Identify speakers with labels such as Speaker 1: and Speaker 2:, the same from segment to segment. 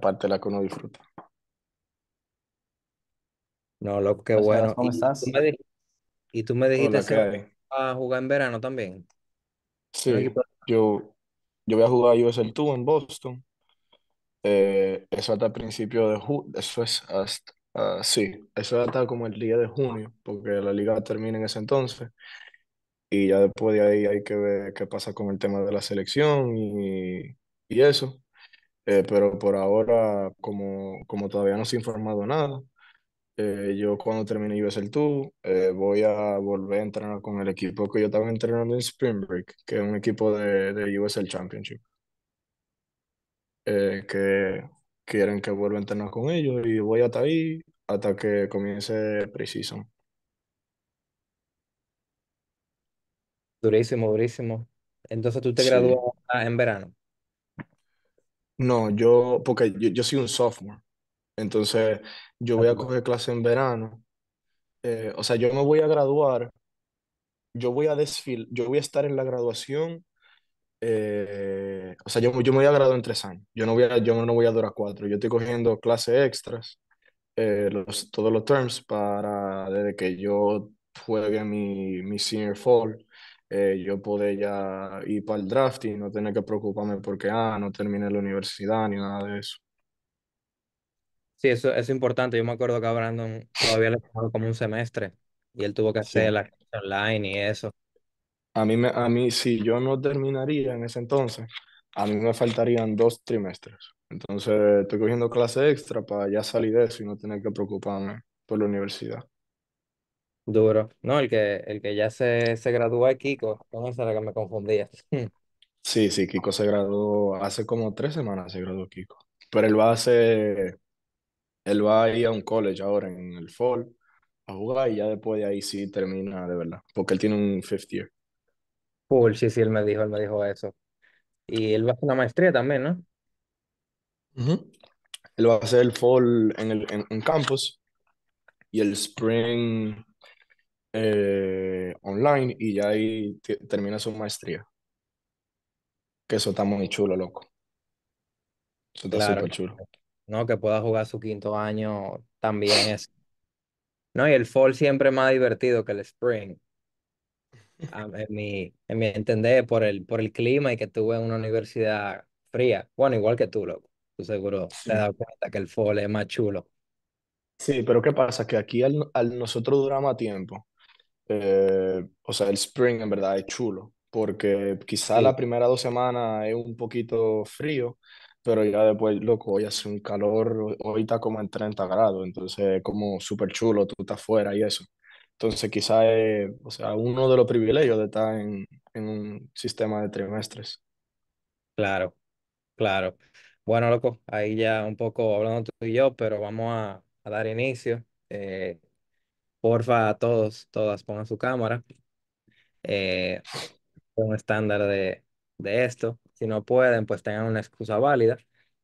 Speaker 1: parte de la que uno disfruta. No, lo que pues, bueno. estás? Y tú me, dijiste que va a jugar en verano también.
Speaker 2: Sí, yo, yo voy a jugar USL 2 en Boston. Eh, eso hasta principio de junio, eso es hasta, ah, sí, eso hasta como el día de junio, porque la liga termina en ese entonces. Y ya después de ahí hay que ver qué pasa con el tema de la selección y, y eso. Eh, pero por ahora, como, como todavía no se ha informado nada, eh, yo cuando termine USL Tour eh, voy a volver a entrenar con el equipo que yo estaba entrenando en Spring Break, que es un equipo de, de USL Championship, que quieren que vuelva a entrenar con ellos y voy hasta ahí hasta que comience Precision.
Speaker 1: Durísimo, durísimo. Entonces tú te gradúas en verano. No, yo, porque
Speaker 2: yo, soy un sophomore, entonces yo voy a coger clase en verano. Eh, o sea, yo me voy a graduar, yo voy a desfil, yo voy a estar en la graduación. Eh, o sea, yo, yo me voy a graduar en tres años. Yo no voy a, yo no voy a durar cuatro. Yo estoy cogiendo clases extras, eh, los, todos los terms, para desde que yo juegue mi, mi senior fall eh, yo podía ir para el draft y no tener que preocuparme porque ah, no terminé la universidad ni nada de eso.
Speaker 1: Sí, eso, es importante. Yo me acuerdo que a Brandon todavía le tomó como un semestre y él tuvo que hacer la la online y eso.
Speaker 2: A mí, me, a mí, si yo no terminaría en ese entonces, a mí me faltarían dos trimestres. Entonces, estoy cogiendo clase extra para ya salir de eso y no tener que preocuparme por la universidad. Duro.
Speaker 1: No, el que, el que ya se, se graduó es Kiko. Con esa era que me confundía.
Speaker 2: Sí, sí, Kiko se graduó hace como tres semanas, se graduó Kiko. Pero él va a hacer, él va a ir a un college ahora en el fall a jugar
Speaker 1: y ya después de ahí sí termina de verdad, porque él tiene un fifth year. sí, sí, él me dijo, él me dijo eso. Y él va a hacer una maestría también, ¿no?
Speaker 2: Él va a hacer el fall en el en, en campus y el spring eh, online y ya ahí termina su maestría. Que eso está muy chulo, loco. Eso está chulo.
Speaker 1: No, que pueda jugar su quinto año también es. No, y el fall siempre es más divertido que el spring. Ah, en mi, en mi entender, por el, por el clima y que tuve en una universidad fría. Bueno, igual que tú, loco. Tú seguro te das cuenta que el fall es más chulo. Sí, pero ¿qué pasa? Que aquí al, nosotros
Speaker 2: dura más tiempo. Eh, o sea, el spring en verdad es chulo, porque quizá la primera dos semanas es un poquito frío, pero ya después, loco, hoy hace un calor, hoy está como en 30 grados, entonces como súper chulo, tú estás fuera y eso. Entonces quizá es, o sea, uno de los privilegios de estar en, en un sistema de trimestres.
Speaker 1: Claro, claro. Bueno, loco, ahí ya un poco hablando tú y yo, pero vamos a, dar inicio. Eh, porfa, a todos, todas pongan su cámara. Eh, un estándar de, de, esto. Si no pueden, pues tengan una excusa válida.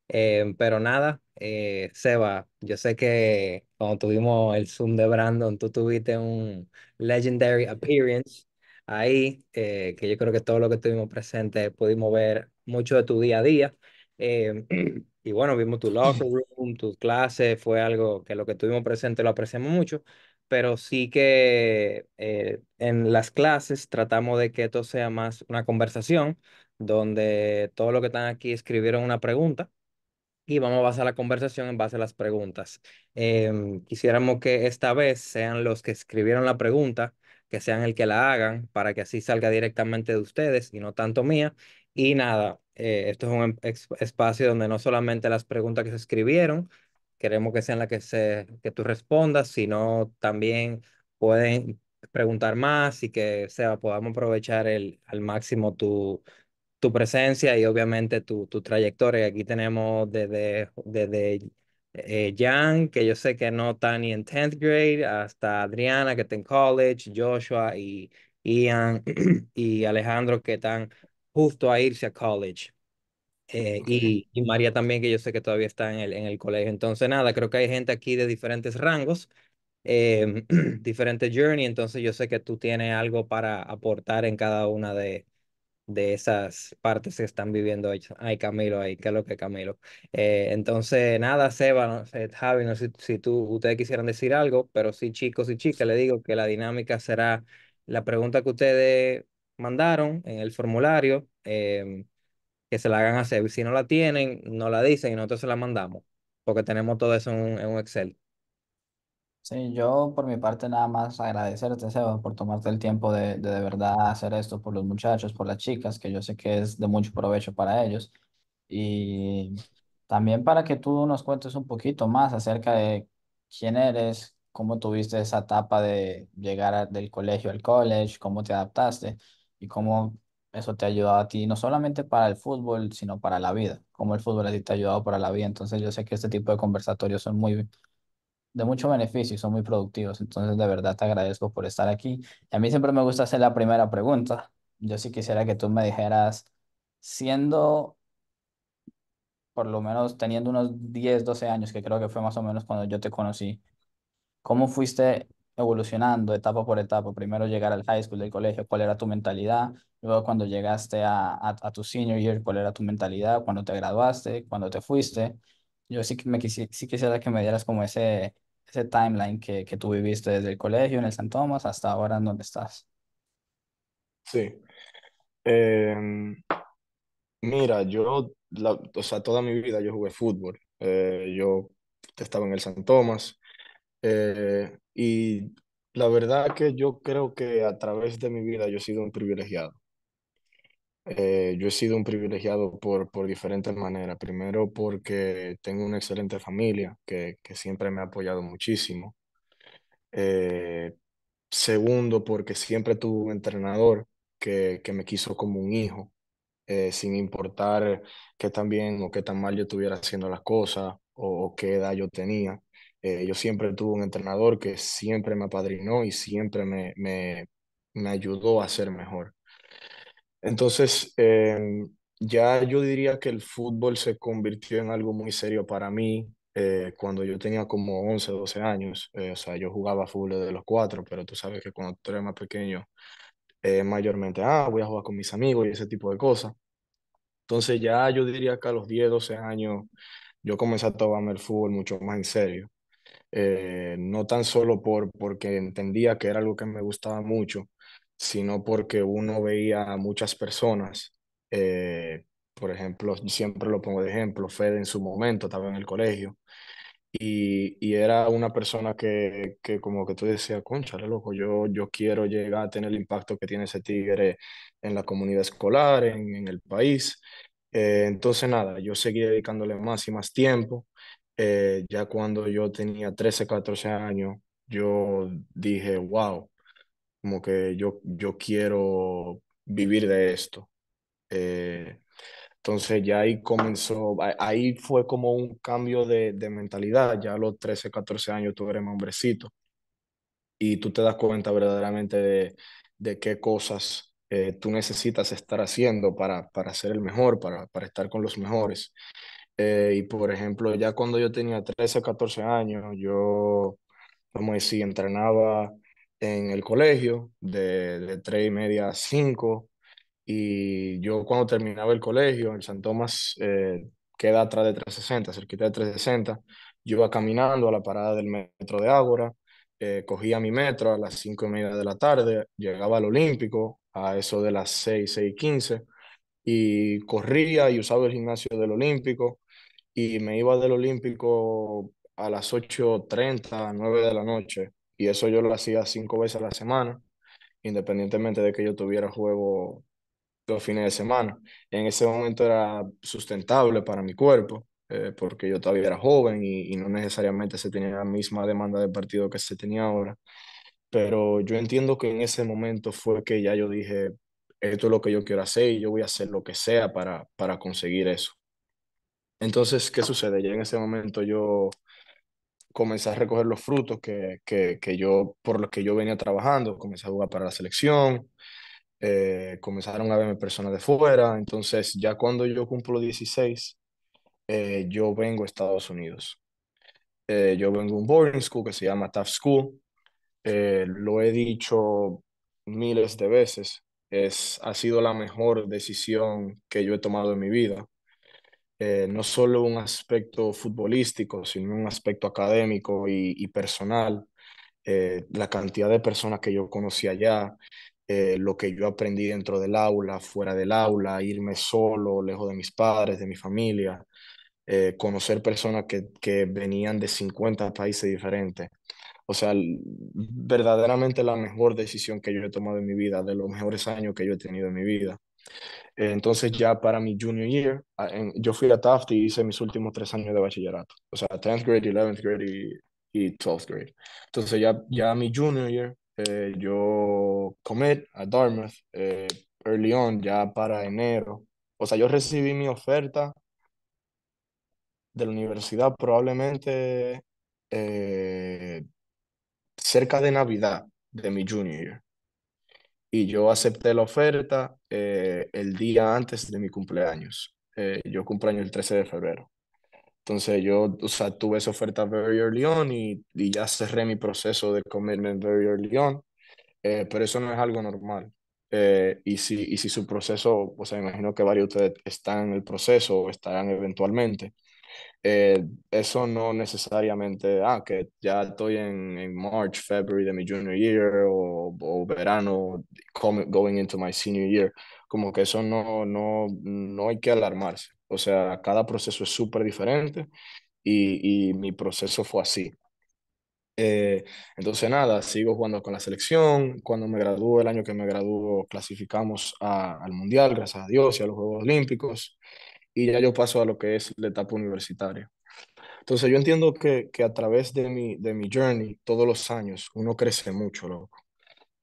Speaker 1: Eh, pero nada, eh, Seba, yo sé que cuando tuvimos el Zoom de Brandon, tú tuviste un legendary appearance ahí, eh, que yo creo que todo lo que tuvimos presente pudimos ver mucho de tu día a día. y bueno, vimos tu locker room, tus clases, fue algo que lo que tuvimos presente lo apreciamos mucho pero sí que eh, en las clases tratamos de que esto sea más una conversación donde todos los que están aquí escribieron una pregunta y vamos a basar la conversación en base a las preguntas. Em, quisiéramos que esta vez sean los que escribieron la pregunta, que sean el que la hagan, para que así salga directamente de ustedes y no tanto mía. Y nada, eh, esto es un em, espacio donde no solamente las preguntas que se escribieron, queremos que sean las que, se, que tú respondas, si no también pueden preguntar más y que sea, podamos aprovechar el, al máximo tu, tu presencia y obviamente tu, tu trayectoria. Aquí tenemos desde, desde eh, Jan, que yo sé que no está ni en 10th grade, hasta Adriana, que está en college, Joshua y Ian y Alejandro, que están justo a irse a college. Eh, y, María también, que yo sé que todavía está en el, en el colegio. Entonces, nada, creo que hay gente aquí de diferentes rangos, em, diferentes journey. Entonces, yo sé que tú tienes algo para aportar en cada una de, de esas partes que están viviendo ahí. Ay, Camilo, ahí, ¿qué es lo que Camilo? Eh, entonces, nada, Seba, Javi, no sé si, tú, ustedes quisieran decir algo, pero sí, chicos y chicas, le digo que la dinámica será la pregunta que ustedes mandaron en el formulario. Em, que se la hagan hacer. Si no la tienen, no la dicen y nosotros se la mandamos, porque tenemos todo eso en un, en un Excel.
Speaker 3: Sí, yo por mi parte nada más agradecerte, Seba, por tomarte el tiempo de, de de verdad hacer esto por los muchachos, por las chicas, que yo sé que es de mucho provecho para ellos. Y también para que tú nos cuentes un poquito más acerca de quién eres, cómo tuviste esa etapa de llegar del colegio al college, cómo te adaptaste y cómo eso te ha ayudado a ti no solamente para el fútbol, sino para la vida, como el fútbol a te ha ayudado para la vida. Entonces yo sé que este tipo de conversatorios son muy de mucho beneficio y son muy productivos. Entonces de verdad te agradezco por estar aquí. a mí siempre me gusta hacer la primera pregunta. Yo sí quisiera que tú me dijeras, siendo por lo menos teniendo unos 10, 12 años, que creo que fue más o menos cuando yo te conocí, ¿cómo fuiste evolucionando etapa por etapa. Primero llegar al high school del colegio, cuál era tu mentalidad. Luego cuando llegaste a, a, tu senior year, cuál era tu mentalidad. Cuando te graduaste, cuando te fuiste. Yo sí que me sí quisiera que me dieras como ese, ese timeline que, que tú viviste desde el colegio en el San Tomás hasta ahora en donde estás.
Speaker 2: Sí. Eh, mira, yo, la, o sea, toda mi vida yo jugué fútbol. Eh, yo estaba en el San Tomás. Eh, y la verdad que yo creo que a través de mi vida yo he sido un privilegiado. Eh, yo he sido un privilegiado por, por diferentes maneras. Primero porque tengo una excelente familia que, siempre me ha apoyado muchísimo. Eh, segundo porque siempre tuve un entrenador que, que me quiso como un hijo, eh, sin importar qué tan bien o qué tan mal yo estuviera haciendo las cosas o qué edad yo tenía. Eh, yo siempre tuve un entrenador que siempre me apadrinó y siempre me, me, me ayudó a ser mejor. Entonces, em, ya yo diría que el fútbol se convirtió en algo muy serio para mí eh, cuando yo tenía como 11, 12 años. Eh, o sea, yo jugaba fútbol desde los cuatro, pero tú sabes que cuando tú eres más pequeño, mayormente, ah, voy a jugar con mis amigos y ese tipo de cosas. Entonces ya yo diría que a los 10, 12 años yo comencé a tomarme el fútbol mucho más en serio. Eh, no tan solo por, porque entendía que era algo que me gustaba mucho, sino porque uno veía a muchas personas, eh, por ejemplo, siempre lo pongo de ejemplo, Fede en su momento estaba en el colegio, y, era una persona que, como que tú decías, concha, loco, yo, yo quiero llegar a tener el impacto que tiene ese tigre en la comunidad escolar, en, el país. Eh, entonces, nada, yo seguí dedicándole más y más tiempo. Eh, ya cuando yo tenía 13, 14 años, yo dije, wow, como que yo, yo quiero vivir de esto. Eh, entonces ya ahí comenzó, ahí fue como un cambio de, mentalidad, ya a los 13, 14 años tú eres hombrecito y tú te das cuenta verdaderamente de, qué cosas eh, tú necesitas estar haciendo para, para ser el mejor, para, para estar con los mejores. Eh, y por ejemplo, ya cuando yo tenía 13 o 14 años, yo, como decía, entrenaba en el colegio de, de 3 y media a 5. Y yo cuando terminaba el colegio, en San Tomás eh, queda atrás de 360, cerquita de 360, yo iba caminando a la parada del metro de Ágora, eh, cogía mi metro a las 5 y media de la tarde, llegaba al Olímpico a eso de las 6, 6 y 15 y corría y usaba el gimnasio del Olímpico y me iba del Olímpico a las 8.30, 9 de la noche, y eso yo lo hacía cinco veces a la semana, independientemente de que yo tuviera juego los fines de semana. En ese momento era sustentable para mi cuerpo, eh, porque yo todavía era joven y, y, no necesariamente se tenía la misma demanda de partido que se tenía ahora. Pero yo entiendo que en ese momento fue que ya yo dije, esto es lo que yo quiero hacer y yo voy a hacer lo que sea para, para conseguir eso. Entonces, ¿qué sucede? Ya en ese momento yo comencé a recoger los frutos que, que, que yo, por los que yo venía trabajando, comencé a jugar para la selección, eh, comenzaron a verme personas de fuera, entonces ya cuando yo cumplo 16, eh, yo vengo a Estados Unidos. Eh, yo vengo a un boarding school que se llama Taft School, lo he dicho miles de veces, es, ha sido la mejor decisión que yo he tomado en mi vida eh, no solo un aspecto futbolístico, sino un aspecto académico y, personal. Eh, la cantidad de personas que yo conocí allá, eh, lo que yo aprendí dentro del aula, fuera del aula, irme solo, lejos de mis padres, de mi familia, conocer personas que, que, venían de 50 países diferentes. O sea, verdaderamente la mejor decisión que yo he tomado en mi vida, de los mejores años que yo he tenido en mi vida. Entonces ya para mi junior year, ah, yo fui a Taft y hice mis últimos tres años de bachillerato, o sea, 10th grade, 11th grade y, 12th grade. Entonces ya, ya mi junior year, eh, yo comet a Dartmouth eh, early on, ya para enero. O sea, yo recibí mi oferta de la universidad probablemente eh, cerca de Navidad de mi junior year y yo acepté la oferta eh, el día antes de mi cumpleaños. Eh, yo cumpleaños el 13 de febrero. Entonces yo, o sea, tuve esa oferta very early on y, ya cerré mi proceso de commitment very early on, eh, pero eso no es algo normal. y, si, y si su proceso, o sea, imagino que varios de ustedes están en el proceso o estarán eventualmente, eh, eso no necesariamente, ah, que ya estoy en, en March, February de mi junior year o, verano, going into my senior year, como que eso no, no, no hay que alarmarse. O sea, cada proceso es súper diferente y, y mi proceso fue así. Eh, entonces, nada, sigo jugando con la selección. Cuando me graduó, el año que me graduó, clasificamos a, al Mundial, gracias a Dios, y a los Juegos Olímpicos y ya yo paso a lo que es la etapa universitaria. Entonces yo entiendo que, que a través de mi, de mi journey, todos los años, uno crece mucho, loco.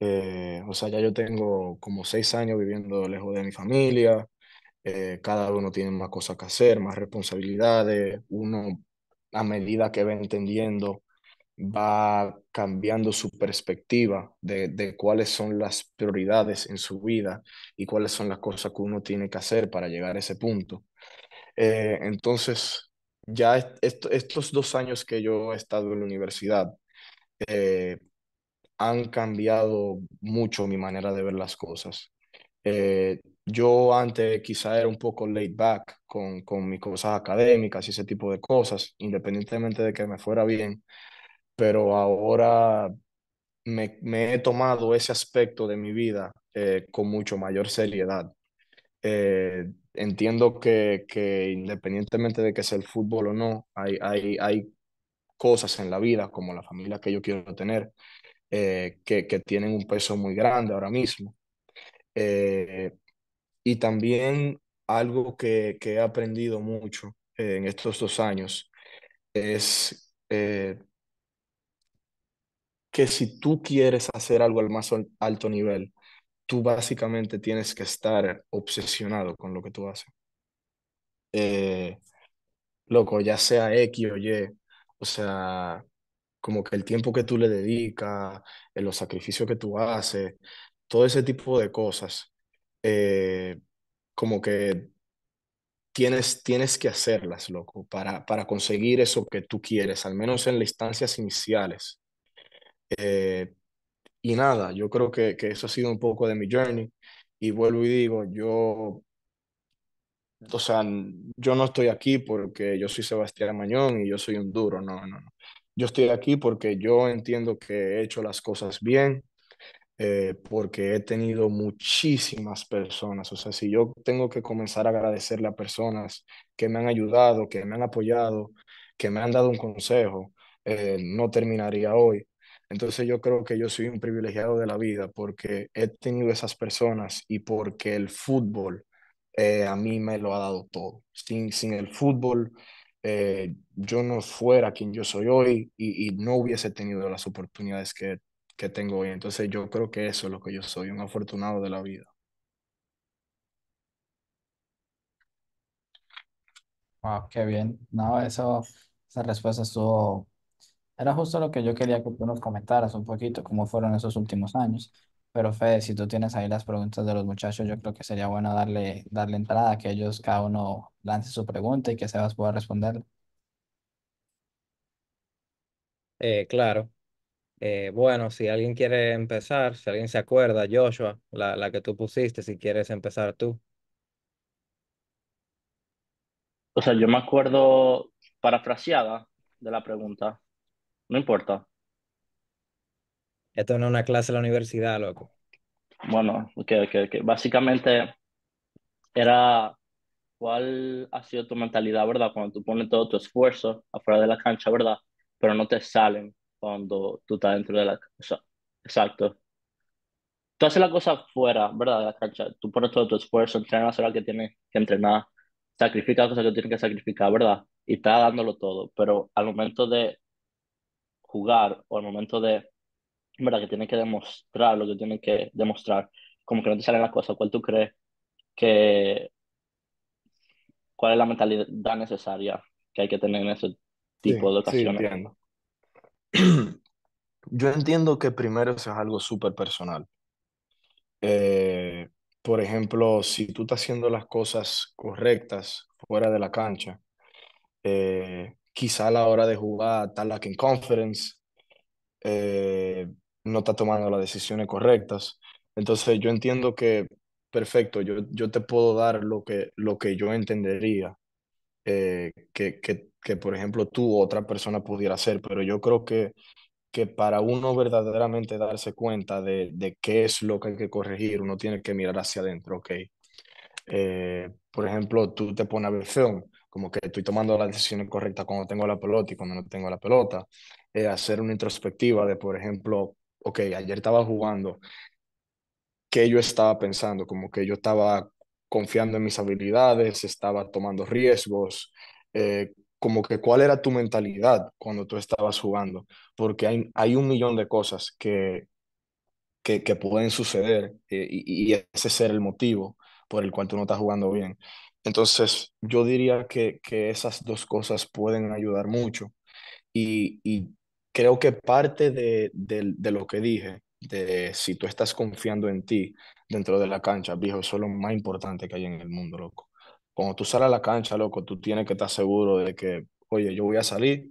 Speaker 2: Eh, o sea, ya yo tengo como seis años viviendo lejos de mi familia, eh, cada uno tiene más cosas que hacer, más responsabilidades, uno a medida que va entendiendo, va cambiando su perspectiva de, de, cuáles son las prioridades en su vida y cuáles son las cosas que uno tiene que hacer para llegar a ese punto. Eh, entonces, ya estos dos años que yo he estado en la universidad eh, han cambiado mucho mi manera de ver las cosas. Eh, yo antes quizá era un poco laid back con, con mis cosas académicas y ese tipo de cosas, independientemente de que me fuera bien, pero ahora me, he tomado ese aspecto de mi vida con mucho mayor seriedad entiendo que, que, independientemente de que sea el fútbol o no, hay, hay, hay cosas en la vida, como la familia que yo quiero tener, eh, que, que, tienen un peso muy grande ahora mismo. Eh, y también algo que, que he aprendido mucho eh, en estos dos años es que si tú quieres hacer algo al más alto nivel, tú básicamente tienes que estar obsesionado con lo que tú haces. Eh, loco, ya sea X o Y, o sea, como que el tiempo que tú le dedicas, eh, los sacrificios que tú haces, todo ese tipo de cosas, eh, como que tienes, tienes que hacerlas, loco, para, para conseguir eso que tú quieres, al menos en las instancias iniciales. Eh, y nada, yo creo que, que eso ha sido un poco de mi journey. Y vuelvo y digo, yo o sea, yo no estoy aquí porque yo soy Sebastián Mañón y yo soy un duro, no, no, no. Yo estoy aquí porque yo entiendo que he hecho las cosas bien, eh, porque he tenido muchísimas personas, o sea, si yo tengo que comenzar a agradecerle a personas que me han ayudado, que me han apoyado, que me han dado un consejo, eh, no terminaría hoy. Entonces yo creo que yo soy un privilegiado de la vida porque he tenido esas personas y porque el fútbol eh, a mí me lo ha dado todo. Sin, sin el fútbol eh, yo no fuera quien yo soy hoy y, y no hubiese tenido las oportunidades que, que tengo hoy. Entonces yo creo que eso es lo que yo soy, un afortunado de la vida.
Speaker 3: Wow, qué bien. No, eso, esa respuesta estuvo era justo lo que yo quería que tú nos comentaras un poquito, cómo fueron esos últimos años. Pero Fede, si tú tienes ahí las preguntas de los muchachos, yo creo que sería bueno darle, darle entrada, que ellos cada uno lance su pregunta y que Sebas pueda responder.
Speaker 1: Eh, claro. Eh, bueno, si alguien quiere empezar, si alguien se acuerda, Joshua, la, la que tú pusiste, si quieres empezar tú.
Speaker 4: O sea, yo me acuerdo parafraseada de la pregunta.
Speaker 1: No importa. Esto no es una clase de la universidad, loco.
Speaker 4: Bueno, ok, ok, básicamente era cuál ha sido tu mentalidad, ¿verdad? Cuando tú pones todo tu esfuerzo afuera de la cancha, ¿verdad? Pero no te salen cuando tú estás dentro de la cancha. Exacto. Tú haces la cosa fuera, ¿verdad? De la cancha. Tú pones todo tu esfuerzo, entrenas a la que tienes que entrenar, sacrificas cosas que tienes que sacrificar, ¿verdad? Y estás dándolo todo. Pero al momento de jugar o al momento de, ¿verdad? Que tienen que demostrar lo que tienen que demostrar, como que no te salen las cosas, ¿cuál tú crees que, cuál es la mentalidad necesaria que hay que tener en ese tipo de ocasiones? Yo entiendo que primero eso es algo
Speaker 2: súper personal. Eh, por ejemplo, si tú estás haciendo las cosas correctas fuera de la cancha, eh, quizá a la hora de jugar está conference eh, no está tomando las decisiones correctas. Entonces yo entiendo que, perfecto, yo, yo te puedo dar lo que, lo que yo entendería eh, que, que, por ejemplo, tú otra persona pudiera hacer, pero yo creo que, que para uno verdaderamente darse cuenta de, de qué es lo que hay que corregir, uno tiene que mirar hacia adentro, ¿ok? Eh, por ejemplo, tú te pones a ver film como que estoy tomando la decisión correcta cuando tengo la pelota y cuando no tengo la pelota. Eh, hacer una introspectiva de, por ejemplo, ok, ayer estaba jugando, ¿qué yo estaba pensando? Como que yo estaba confiando en mis habilidades, estaba tomando riesgos, eh, como que cuál era tu mentalidad cuando tú estabas jugando, porque hay, hay un millón de cosas que, que, pueden suceder eh, y, y ese ser el motivo por el cual tú no estás jugando bien. Entonces, yo diría que, que esas dos cosas pueden ayudar mucho. Y, creo que parte de, lo que dije, de si tú estás confiando en ti dentro de la cancha, viejo, eso es lo más importante que hay en el mundo, loco. Cuando tú sales a la cancha, loco, tú tienes que estar seguro de que, oye, yo voy a salir,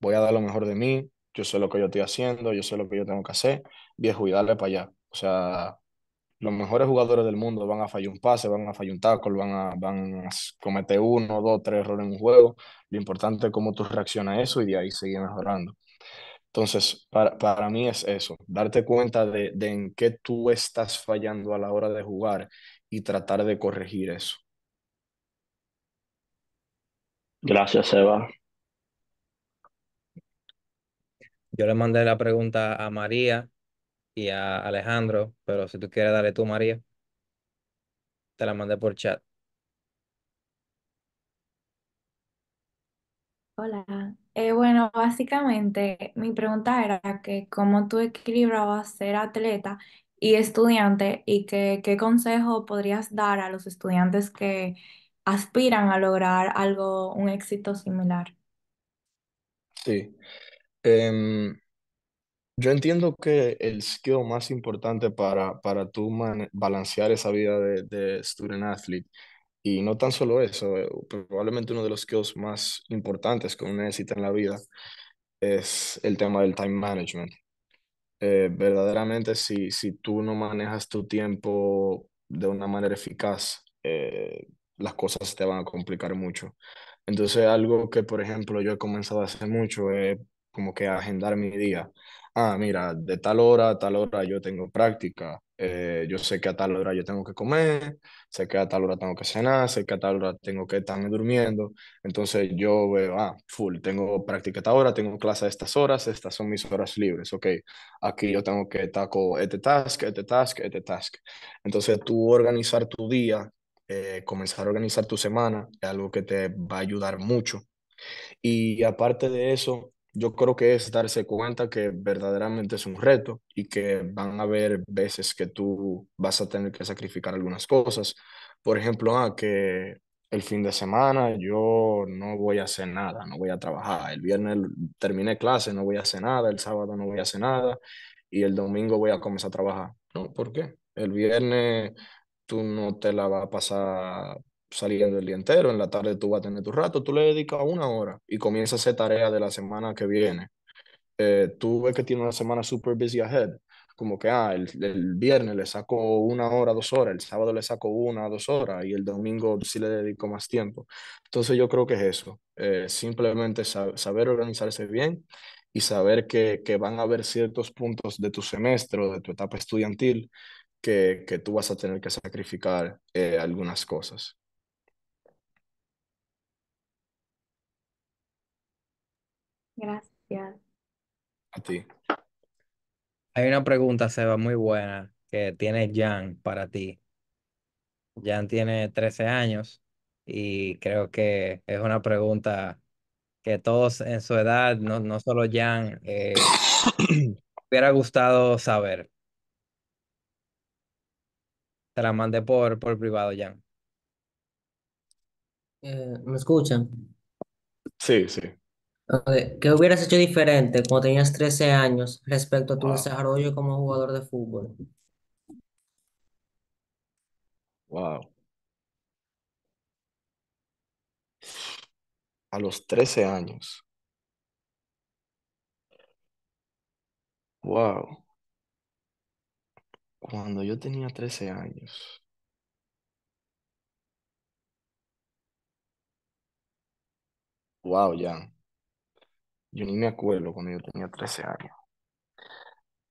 Speaker 2: voy a dar lo mejor de mí, yo sé lo que yo estoy haciendo, yo sé lo que yo tengo que hacer, viejo, y darle para allá. O sea, los mejores jugadores del mundo van a fallar un pase, van a fallar un tackle, van a, van cometer uno, dos, tres errores en un juego. Lo importante es cómo tú reaccionas a eso y de ahí seguir mejorando. Entonces, para, mí es eso, darte cuenta de, de en qué tú estás fallando a la hora de jugar y tratar de corregir eso.
Speaker 1: Gracias, Eva. Yo le mandé la pregunta a María y a Alejandro, pero si tú quieres, darle tú, María. Te la mandé por chat. Hola.
Speaker 3: Eh, bueno, básicamente mi pregunta era que cómo tú equilibrabas ser atleta y estudiante y que, qué consejo podrías dar a los estudiantes que aspiran a lograr algo, un éxito similar.
Speaker 2: Sí. Em, yo entiendo que el skill más importante para, para tú balancear esa vida de, de student athlete, y no tan solo eso, eh, probablemente uno de los skills más importantes que uno necesita en la vida es el tema del time management. Eh, verdaderamente, si, si tú no manejas tu tiempo de una manera eficaz, eh, las cosas te van a complicar mucho. Entonces, algo que, por ejemplo, yo he comenzado a hacer mucho es como que agendar mi día. Ah, mira, de tal hora a tal hora yo tengo práctica, eh, yo sé que a tal hora yo tengo que comer, sé que a tal hora tengo que cenar, sé que a tal hora tengo que estarme durmiendo. Entonces yo veo, ah, full, tengo práctica a esta hora, tengo clase a estas horas, estas son mis horas libres, ok. Aquí yo tengo que taco este task, este task, este task. Entonces tú organizar tu día, eh, comenzar a organizar tu semana, es algo que te va a ayudar mucho. Y aparte de eso, yo creo que es darse cuenta que verdaderamente es un reto y que van a haber veces que tú vas a tener que sacrificar algunas cosas. Por ejemplo, ah, que el fin de semana yo no voy a hacer nada, no voy a trabajar. El viernes terminé clase, no voy a hacer nada, el sábado no voy a hacer nada y el domingo voy a comenzar a trabajar. No, ¿por qué? El viernes tú no te la vas a pasar saliendo el día entero, en la tarde tú vas a tener tu rato, tú le dedicas una hora y comienza a hacer tarea de la semana que viene. Eh, tú ves que tiene una semana super busy ahead, como que ah, el, el, viernes le saco una hora, dos horas, el sábado le saco una, dos horas y el domingo sí le dedico más tiempo. Entonces yo creo que es eso, eh, simplemente saber organizarse bien y saber que, van a haber ciertos puntos de tu semestre o de tu etapa estudiantil que, que tú vas a tener que sacrificar eh, algunas cosas.
Speaker 4: Gracias.
Speaker 1: A ti. Hay una pregunta, Seba, muy buena que tiene Jan para ti. Jan tiene 13 años y creo que es una pregunta que todos en su edad, no, no solo Jan, eh, hubiera gustado saber. Te la mandé por, por privado, Jan.
Speaker 4: Eh, ¿me escuchan? Sí, sí. ¿Qué hubieras hecho diferente cuando tenías 13 años respecto a tu desarrollo como jugador de fútbol? wow.
Speaker 2: A los 13 años.
Speaker 4: Wow.
Speaker 2: Cuando yo tenía 13 años. Wow, ya. Yo ni me acuerdo cuando yo tenía 13 años.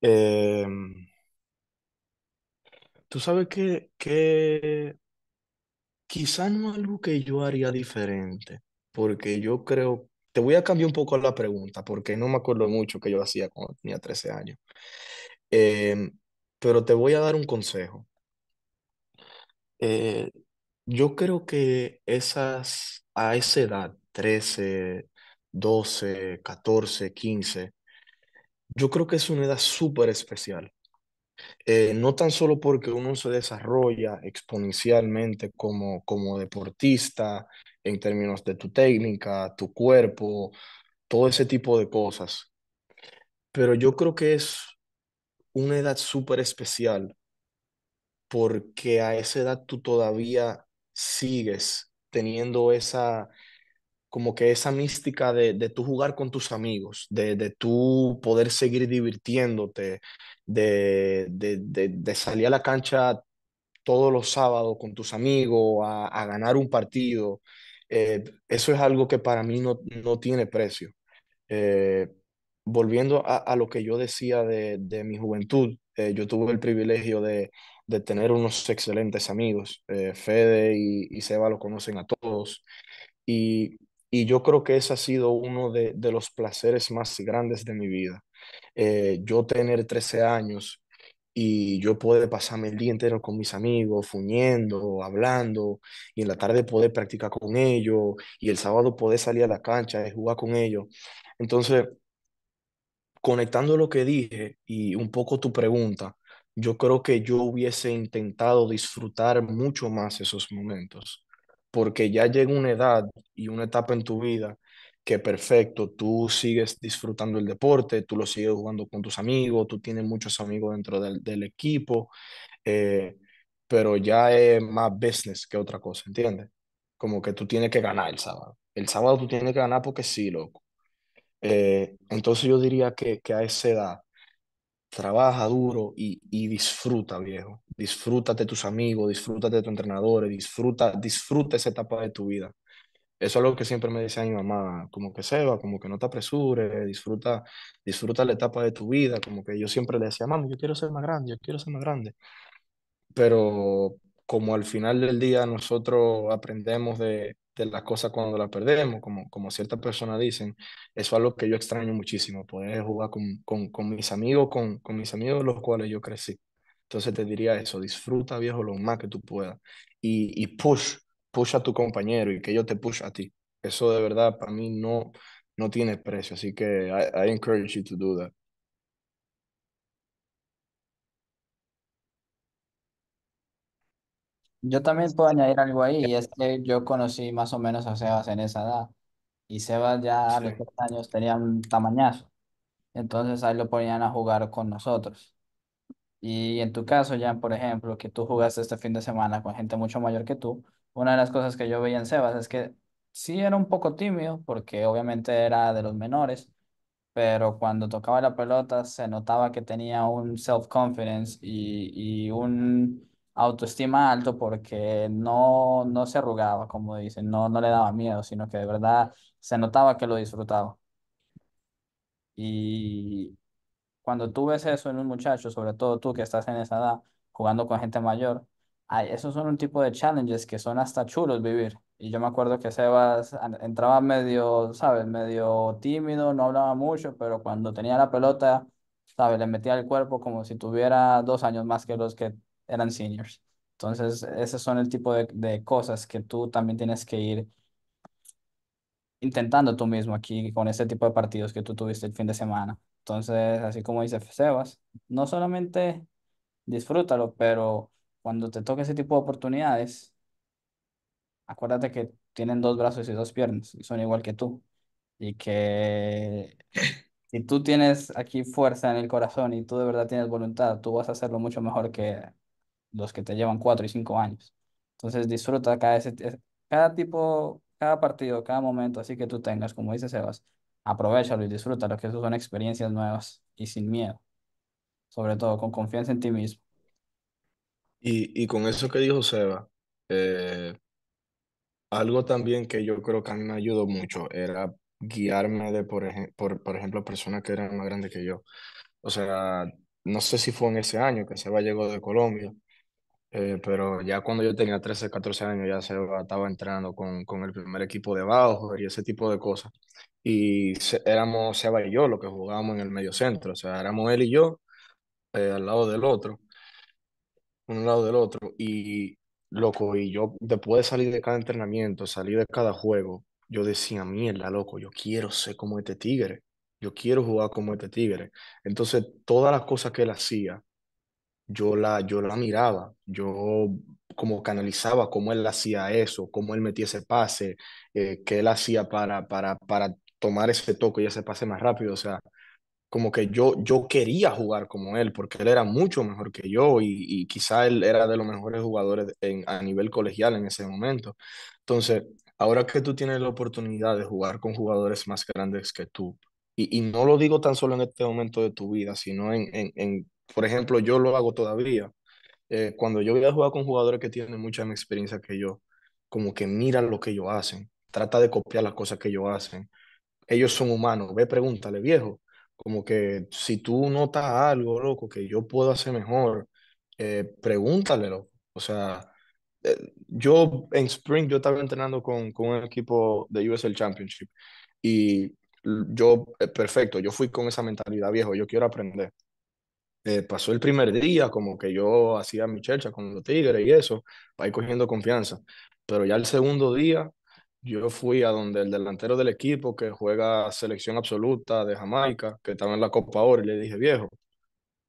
Speaker 2: Em, Tú sabes que, que quizá no algo que yo haría diferente, porque yo creo, te voy a cambiar un poco la pregunta, porque no me acuerdo mucho que yo hacía cuando tenía 13 años, em, pero te voy a dar un consejo. Eh, yo creo que esas, a esa edad, 13, 12, 14, 15, yo creo que es una edad súper especial. Eh, no tan solo porque uno se desarrolla exponencialmente como, como deportista en términos de tu técnica, tu cuerpo, todo ese tipo de cosas, pero yo creo que es una edad súper especial porque a esa edad tú todavía sigues teniendo esa, como que esa mística de, de tú jugar con tus amigos, de, de tú poder seguir divirtiéndote, de, de, de, salir a la cancha todos los sábados con tus amigos a, a ganar un partido, eh, eso es algo que para mí no, no tiene precio. Eh, volviendo a, a, lo que yo decía de, de mi juventud, eh, yo tuve el privilegio de, de tener unos excelentes amigos. Fede y, y, Seba lo conocen a todos. Y y yo creo que ese ha sido uno de, los placeres más grandes de mi vida. Eh, yo tener 13 años y yo poder pasarme el día entero con mis amigos, fuñendo, hablando, y en la tarde poder practicar con ellos, y el sábado poder salir a la cancha y jugar con ellos. Entonces, conectando lo que dije y un poco tu pregunta, yo creo que yo hubiese intentado disfrutar mucho más esos momentos porque ya llega una edad y una etapa en tu vida que perfecto, tú sigues disfrutando el deporte, tú lo sigues jugando con tus amigos, tú tienes muchos amigos dentro del, equipo, eh, pero ya es más business que otra cosa, ¿entiendes? Como que tú tienes que ganar el sábado. El sábado tú tienes que ganar porque sí, loco. Eh, entonces yo diría que, que a esa edad trabaja duro y, y, disfruta, viejo. Disfrútate tus amigos, disfrútate de tus entrenadores, disfruta, disfruta esa etapa de tu vida. Eso es algo que siempre me decía mi mamá, como que Seba, como que no te apresures, disfruta, disfruta la etapa de tu vida, como que yo siempre le decía, mami, yo quiero ser más grande, yo quiero ser más grande. Pero como al final del día nosotros aprendemos de, de las cosas cuando las perdemos, como, como ciertas personas dicen, eso es algo que yo extraño muchísimo, poder jugar con, con, mis amigos, con, con mis amigos los cuales yo crecí. Entonces te diría eso, disfruta viejo lo más que tú puedas y, y push, push a tu compañero y que yo te push a ti. Eso de verdad para mí no, no tiene precio, así que I encourage you to do that.
Speaker 3: Yo también puedo añadir algo ahí, y es que yo conocí más o menos a Sebas en esa edad, y Sebas ya a los años tenía un tamañazo, entonces ahí lo ponían a jugar con nosotros. Y en tu caso, ya por ejemplo, que tú jugaste este fin de semana con gente mucho mayor que tú, una de las cosas que yo veía en Sebas es que sí era un poco tímido, porque obviamente era de los menores, pero cuando tocaba la pelota se notaba que tenía un self-confidence y, y un autoestima alto porque no, no se arrugaba, como dicen, no, no le daba miedo, sino que de verdad se notaba que lo disfrutaba. Y cuando tú ves eso en un muchacho, sobre todo tú que estás en esa edad, jugando con gente mayor, ay, esos son un tipo de challenges que son hasta chulos vivir. Y yo me acuerdo que Sebas entraba medio, ¿sabes? Medio tímido, no hablaba mucho, pero cuando tenía la pelota, ¿sabes? Le metía el cuerpo como si tuviera dos años más que los que eran seniors. Entonces, esos son el tipo de, de cosas que tú también tienes que ir intentando tú mismo aquí con este tipo de partidos que tú tuviste el fin de semana. Entonces, así como dice Sebas, no solamente disfrútalo, pero cuando te toque ese tipo de oportunidades, acuérdate que tienen dos brazos y dos piernas y son igual que tú. Y que si tú tienes aquí fuerza en el corazón y tú de verdad tienes voluntad, tú vas a hacerlo mucho mejor que los que te llevan cuatro y cinco años. Entonces disfruta cada, ese, cada tipo, cada partido, cada momento así que tú tengas, como dice Sebas, aprovechalo y disfrútalo, que eso son experiencias nuevas y sin miedo, sobre todo con confianza en ti mismo.
Speaker 2: Y, y con eso que dijo Seba, eh, algo también que yo creo que a mí me ayudó mucho era guiarme de, por, por, por ejemplo, personas que eran más grandes que yo. O sea, no sé si fue en ese año que Seba llegó de Colombia, eh, pero ya cuando yo tenía 13, 14 años ya se estaba entrenando con, con el primer equipo de bajo y ese tipo de cosas. Y éramos Seba y yo los que jugábamos en el medio centro, o sea, éramos él y yo eh, al lado del otro, un lado del otro. Y loco, y yo después de salir de cada entrenamiento, salir de cada juego, yo decía, mierda, loco, yo quiero ser como este tigre, yo quiero jugar como este tigre. Entonces, todas las cosas que él hacía, yo la, yo la miraba, yo como canalizaba cómo él hacía eso, cómo él metía ese pase, eh, qué él hacía para, para, para tomar ese toque y ese pase más rápido. O sea, como que yo, yo quería jugar como él, porque él era mucho mejor que yo y, y quizá él era de los mejores jugadores en, a nivel colegial en ese momento. Entonces, ahora que tú tienes la oportunidad de jugar con jugadores más grandes que tú, y, no lo digo tan solo en este momento de tu vida, sino en, en por ejemplo, yo lo hago todavía. Eh, cuando yo voy a jugar con jugadores que tienen mucha más experiencia que yo, como que miran lo que ellos hacen, trata de copiar las cosas que ellos hacen. Ellos son humanos, ve, pregúntale, viejo, como que si tú notas algo, loco, que yo puedo hacer mejor, eh, pregúntale, loco. O sea, eh, yo en Spring, yo estaba entrenando con, con un equipo de USL Championship y yo, perfecto, yo fui con esa mentalidad, viejo, yo quiero aprender eh, pasó el primer día, como que yo hacía mi chercha con los tigres y eso, para ir cogiendo confianza. Pero ya el segundo día, yo fui a donde el delantero del equipo que juega selección absoluta de Jamaica, que estaba en la Copa Oro, y le dije, viejo,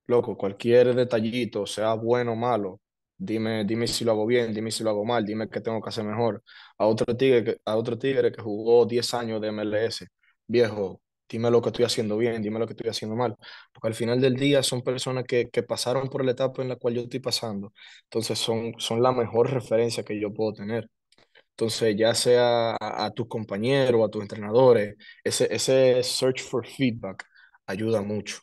Speaker 2: loco, cualquier detallito, sea bueno o malo, dime, dime si lo hago bien, dime si lo hago mal, dime qué tengo que hacer mejor. A otro tigre a otro tigre que jugó 10 años de MLS, viejo, dime lo que estoy haciendo bien, dime lo que estoy haciendo mal, porque al final del día son personas que, pasaron por la etapa en la cual yo estoy pasando, entonces son, son la mejor referencia que yo puedo tener. Entonces, ya sea a, a tus compañeros, a tus entrenadores, ese, ese search
Speaker 3: for feedback ayuda mucho.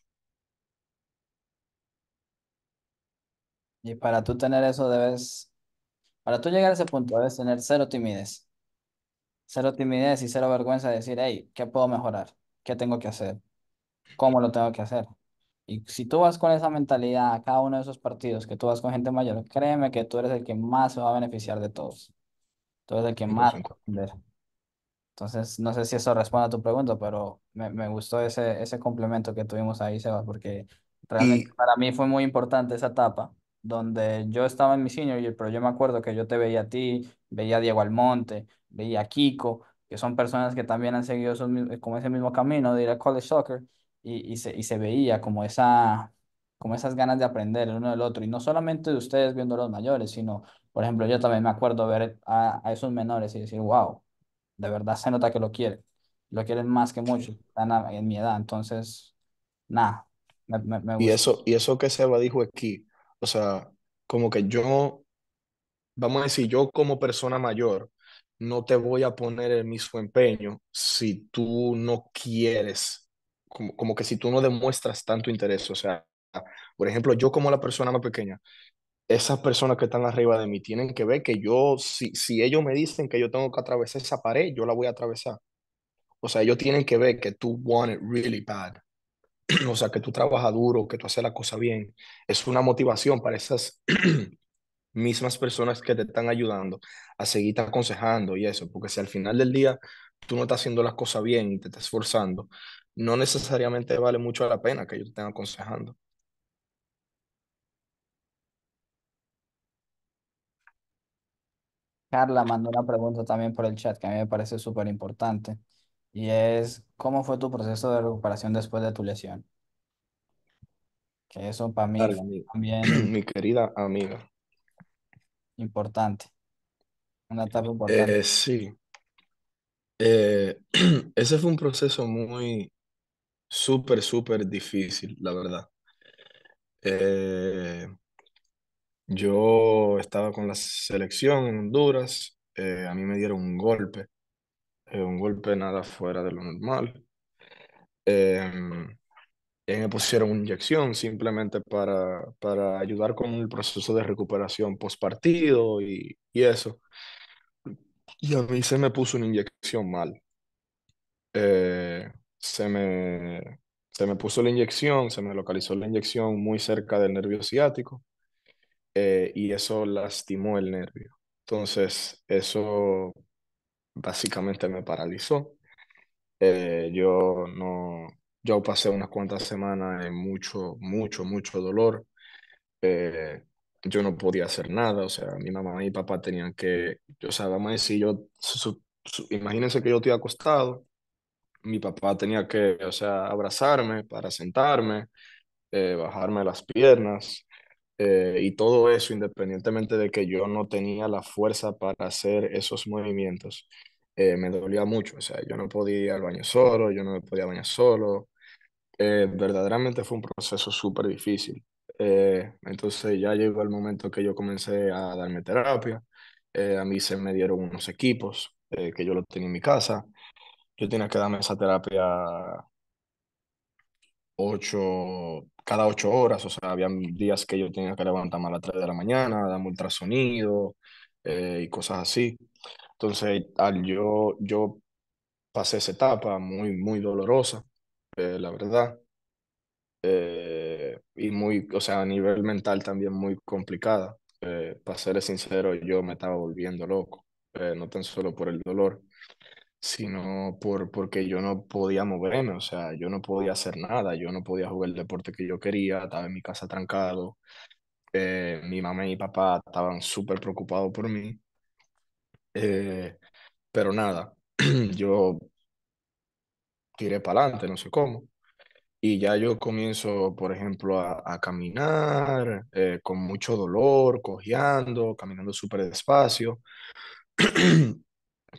Speaker 3: Y para tú tener eso debes, para tú llegar a ese punto debes tener cero timidez, cero timidez y cero vergüenza de decir, hey, ¿qué puedo mejorar? qué tengo que hacer, cómo lo tengo que hacer. Y si tú vas con esa mentalidad a cada uno de esos partidos, que tú vas con gente mayor, créeme que tú eres el que más se va a beneficiar de todos. Tú eres el que más Entonces, no sé si eso responde a tu pregunta, pero me, me gustó ese, ese complemento que tuvimos ahí, Sebas, porque realmente para mí fue muy importante esa etapa donde yo estaba en mi senior pero yo me acuerdo que yo te veía a ti, veía a Diego Almonte, veía a Kiko, que son personas que también han seguido con ese mismo camino de ir a college soccer y, se, veía como, esa, como esas ganas de aprender el uno del otro. Y no solamente ustedes viendo a los mayores, sino, por ejemplo, yo también me acuerdo ver a, esos menores y decir, wow, de verdad se nota que lo quieren. Lo quieren más que mucho, están en mi edad. Entonces, nada, Y
Speaker 2: eso, y eso que Seba dijo aquí, o sea, como que yo, vamos a decir, yo como persona mayor, no te voy a poner el mismo empeño si tú no quieres, como, que si tú no demuestras tanto interés. O sea, por ejemplo, yo como la persona más pequeña, esas personas que están arriba de mí tienen que ver que yo, si, si ellos me dicen que yo tengo que atravesar esa pared, yo la voy a atravesar. O sea, ellos tienen que ver que tú want it really bad. o sea, que tú trabajas duro, que tú haces la cosa bien. Es una motivación para esas mismas personas que te están ayudando a seguirte aconsejando y eso, porque si al final del día tú no estás haciendo las cosas bien y te estás esforzando, no necesariamente vale mucho la pena que yo te estén aconsejando.
Speaker 3: Carla mandó una pregunta también por el chat que a mí me parece súper importante y es, ¿cómo fue tu proceso de recuperación después de tu lesión? Que eso para mí también... mi querida amiga, Importante. Una etapa eh, importante.
Speaker 2: sí. Eh, ese fue un proceso muy, súper, súper difícil, la verdad. Eh, yo estaba con la selección en Honduras, a mí me dieron un golpe, un golpe nada fuera de lo normal. Em, me pusieron una inyección simplemente para, para ayudar con el proceso de recuperación post partido y, y eso. Y a mí se me puso una inyección mal. Eh, se, me, se me puso la inyección, se me localizó la inyección muy cerca del nervio ciático eh, y eso lastimó el nervio. Entonces, eso básicamente me paralizó. Eh, yo no, yo pasé unas cuantas semanas en mucho, mucho, mucho dolor. Eh, yo no podía hacer nada, o sea, mi mamá y mi papá tenían que, o sea, vamos a decir, yo, imagínense que yo estoy acostado, mi papá tenía que, o sea, abrazarme para sentarme, eh, bajarme las piernas eh, y todo eso, independientemente de que yo no tenía la fuerza para hacer esos movimientos, me dolía mucho, o sea, yo no podía ir al baño solo, yo no me podía bañar solo, eh, verdaderamente fue un proceso súper difícil. Eh, entonces ya llegó el momento que yo comencé a darme terapia. Eh, a mí se me dieron unos equipos que yo lo tenía en mi casa. Yo tenía que darme esa terapia ocho, cada ocho horas. O sea, había días que yo tenía que levantarme a las tres de la mañana, darme ultrasonido y cosas así. Entonces, al yo, yo pasé esa etapa muy, muy dolorosa. Eh, la verdad. Eh, y muy, o sea, a nivel mental también muy complicada. Eh, para ser sincero, yo me estaba volviendo loco, no tan solo por el dolor, sino por, porque yo no podía moverme, o sea, yo no podía hacer nada, yo no podía jugar el deporte que yo quería, estaba en mi casa trancado, mi mamá y mi papá estaban súper preocupados por mí, pero nada, yo tiré para adelante, no sé cómo. Y ya yo comienzo, por ejemplo, a, caminar eh, con mucho dolor, cojeando, caminando súper despacio.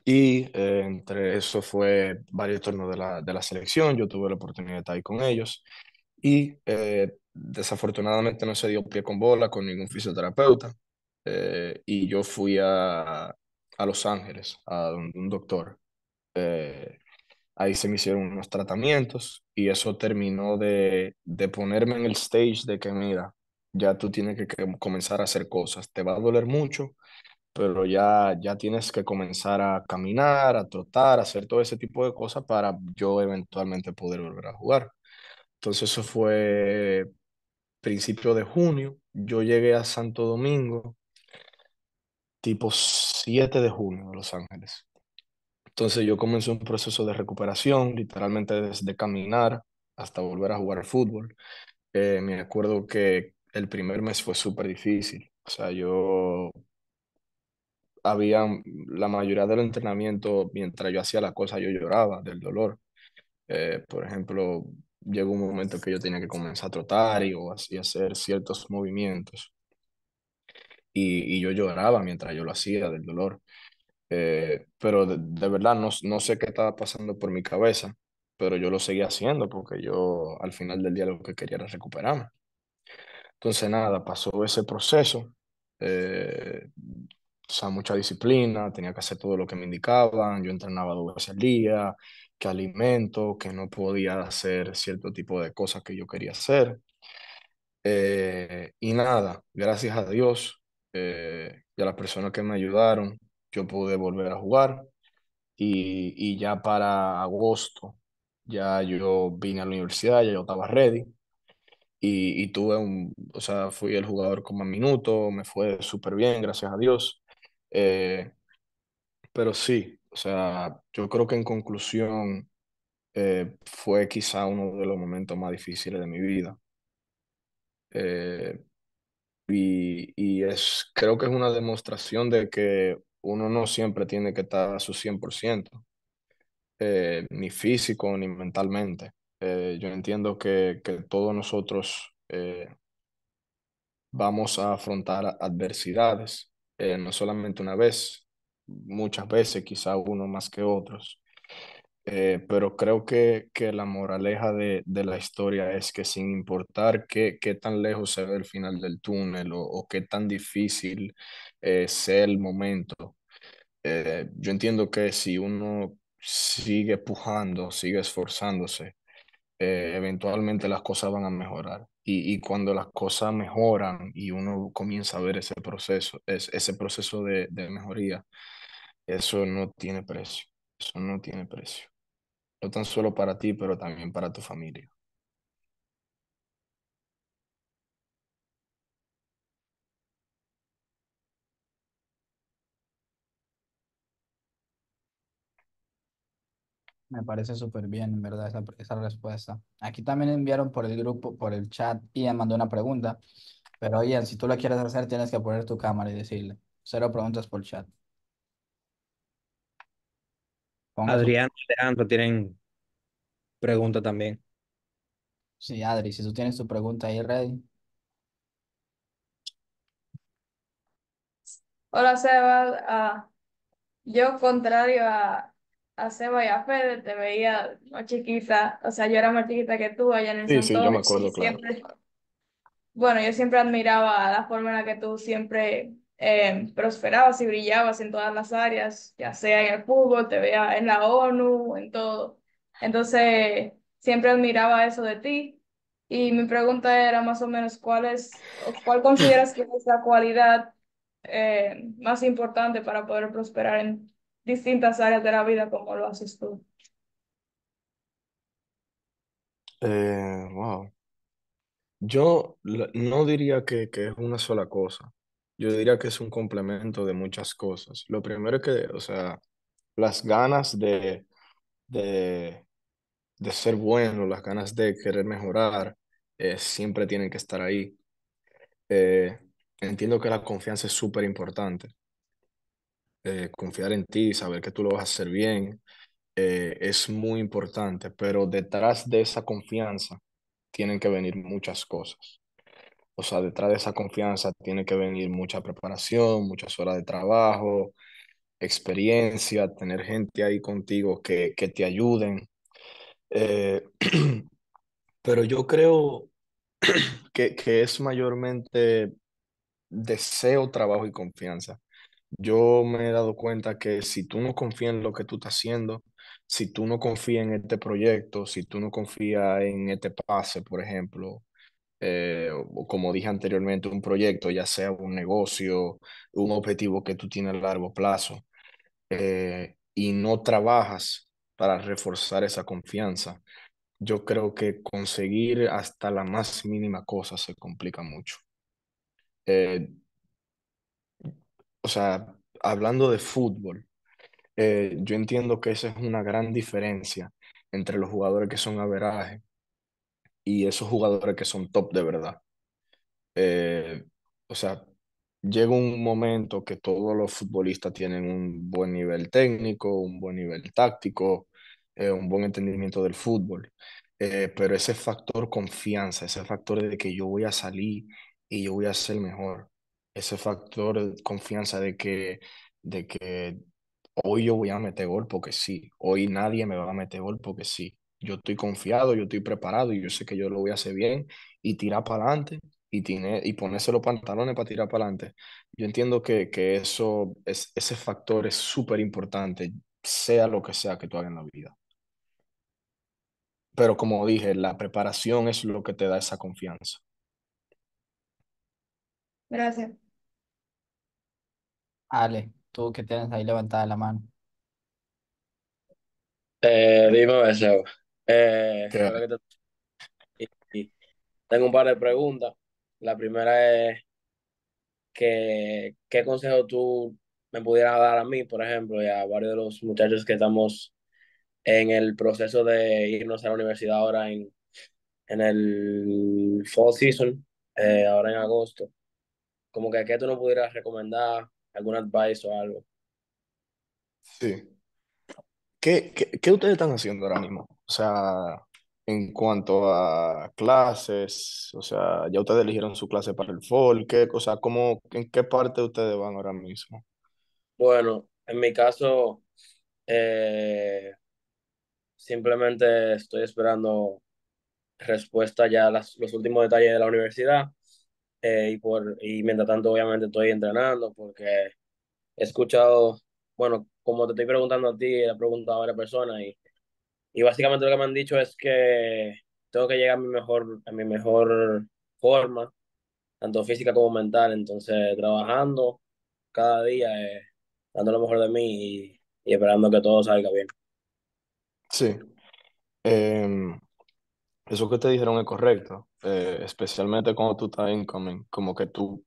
Speaker 2: y eh, entre eso fue varios turnos de la, de la selección, yo tuve la oportunidad de estar ahí con ellos. Y eh, desafortunadamente no se dio pie con bola con ningún fisioterapeuta. y yo fui a, a Los Ángeles, a un, un doctor. Eh, Ahí se me hicieron unos tratamientos y eso terminó de, ponerme en el stage de que, mira, ya tú tienes que, comenzar a hacer cosas. Te va a doler mucho, pero ya, ya tienes que comenzar a caminar, a trotar, a hacer todo ese tipo de cosas para yo eventualmente poder volver a jugar. Entonces eso fue principio de junio. Yo llegué a Santo Domingo tipo 7 de junio de Los Ángeles. Entonces yo comencé un proceso de recuperación, literalmente desde caminar hasta volver a jugar fútbol. Eh, me acuerdo que el primer mes fue súper difícil. O sea, yo había la mayoría del entrenamiento, mientras yo hacía la cosa, yo lloraba del dolor. Eh, por ejemplo, llegó un momento que yo tenía que comenzar a trotar y, o así hacer ciertos movimientos. Y, y yo lloraba mientras yo lo hacía del dolor. Eh, pero de, verdad no, no sé qué estaba pasando por mi cabeza, pero yo lo seguía haciendo porque yo al final del día lo que quería era recuperarme. Entonces nada, pasó ese proceso, eh, mucha disciplina, tenía que hacer todo lo que me indicaban, yo entrenaba dos veces al día, que alimento, que no podía hacer cierto tipo de cosas que yo quería hacer. Eh, y nada, gracias a Dios eh, y a las personas que me ayudaron, yo pude volver a jugar y, y ya para agosto ya yo vine a la universidad, ya yo estaba ready y, y tuve un, o sea, fui el jugador con más minutos, me fue súper bien, gracias a Dios. Eh, pero sí, o sea, yo creo que en conclusión eh, fue quizá uno de los momentos más difíciles de mi vida. Eh, y, y es, creo que es una demostración de que uno no siempre tiene que estar a su 100%, eh, ni físico ni mentalmente. Eh, yo entiendo que, todos nosotros eh, vamos a afrontar adversidades, no solamente una vez, muchas veces, quizá uno más que otros. pero creo que, que la moraleja de, la historia es que sin importar qué, qué tan lejos se ve el final del túnel o, o qué tan difícil es el momento. Eh, yo entiendo que si uno sigue pujando, sigue esforzándose, eh, eventualmente las cosas van a mejorar. Y, cuando las cosas mejoran y uno comienza a ver ese proceso, es, ese proceso de, de mejoría, eso no tiene precio, eso no tiene precio. No tan solo para ti, pero también para tu familia.
Speaker 3: Me parece súper bien, en verdad, esa, respuesta. Aquí también enviaron por el grupo, por el chat, y Ian mandó una pregunta. Pero Ian, si tú la quieres hacer, tienes que poner tu cámara y decirle. Cero preguntas por chat.
Speaker 1: Adrián Adrián, tienen pregunta también. Sí, Adri, si tú tienes tu pregunta ahí ready.
Speaker 3: Hola, Seba. Ah, yo, contrario a, hace vaya Fede, te veía más chiquita, o sea, yo era
Speaker 1: más chiquita que tú allá en el Sí, sí, yo me acuerdo, claro. siempre, bueno, yo siempre admiraba la forma en la que tú siempre em, prosperabas y brillabas en todas las áreas, ya sea en el fútbol, te
Speaker 3: veía en la ONU, en todo. Entonces, siempre admiraba eso de ti. Y mi pregunta era más o menos cuál es, cuál consideras que es la cualidad em, más importante para poder prosperar en distintas áreas de la vida como lo haces tú.
Speaker 2: Eh, wow. Yo no diría que, que, es una sola cosa. Yo diría que es un complemento de muchas cosas. Lo primero es que, o sea, las ganas de, de, ser bueno, las ganas de querer mejorar, eh, siempre tienen que estar ahí. Eh, entiendo que la confianza es súper importante. Eh, confiar en ti, saber que tú lo vas a hacer bien, eh, es muy importante, pero detrás de esa confianza tienen que venir muchas cosas. O sea, detrás de esa confianza tiene que venir mucha preparación, muchas horas de trabajo, experiencia, tener gente ahí contigo que, que te ayuden. Eh, pero yo creo que, que es mayormente deseo, trabajo y confianza yo me he dado cuenta que si tú no confías en lo que tú estás haciendo, si tú no confías en este proyecto, si tú no confías en este pase, por ejemplo, eh, como dije anteriormente, un proyecto, ya sea un negocio, un objetivo que tú tienes a largo plazo, eh, y no trabajas para reforzar esa confianza, yo creo que conseguir hasta la más mínima cosa se complica mucho. Eh, o sea, hablando de fútbol, eh, yo entiendo que esa es una gran diferencia entre los jugadores que son averaje y esos jugadores que son top de verdad. Eh, o sea, llega un momento que todos los futbolistas tienen un buen nivel técnico, un buen nivel táctico, eh, un buen entendimiento del fútbol. pero ese factor confianza, ese factor de que yo voy a salir y yo voy a ser mejor, ese factor de confianza de que, de que hoy yo voy a meter gol porque sí, hoy nadie me va a meter gol porque sí. Yo estoy confiado, yo estoy preparado y yo sé que yo lo voy a hacer bien y tirar para adelante y, tiene, y ponerse los pantalones para tirar para adelante. Yo entiendo que, eso es, ese factor es súper importante, sea lo que sea que tú hagas en la vida. Pero como dije, la preparación es lo que te da esa confianza.
Speaker 5: Gracias.
Speaker 3: Ale, tú que tienes ahí levantada la mano.
Speaker 4: Eh, dime eh, tengo un par de preguntas. La primera es que, ¿qué consejo tú me pudieras dar a mí, por ejemplo, y a varios de los muchachos que estamos en el proceso de irnos a la universidad ahora en, en el fall season, eh, ahora en agosto? Como que, ¿qué tú nos pudieras recomendar algún advice o algo.
Speaker 2: Sí. ¿Qué, qué, ustedes están haciendo ahora mismo? O sea, en cuanto a clases, o sea, ya ustedes eligieron su clase para el folk ¿qué, o sea, en qué parte ustedes van ahora mismo?
Speaker 4: Bueno, en mi caso, eh, simplemente estoy esperando respuesta ya a los últimos detalles de la universidad eh, y, por, y mientras tanto, obviamente, estoy entrenando porque he escuchado, bueno, como te estoy preguntando a ti, he preguntado a varias personas y, y básicamente lo que me han dicho es que tengo que llegar a mi mejor, a mi mejor forma, tanto física como mental. Entonces, trabajando cada día, eh, dando lo mejor de mí y, esperando que todo salga bien.
Speaker 2: Sí. Em, eso que te dijeron es correcto. Eh, especialmente cuando tú estás incoming, como que tú,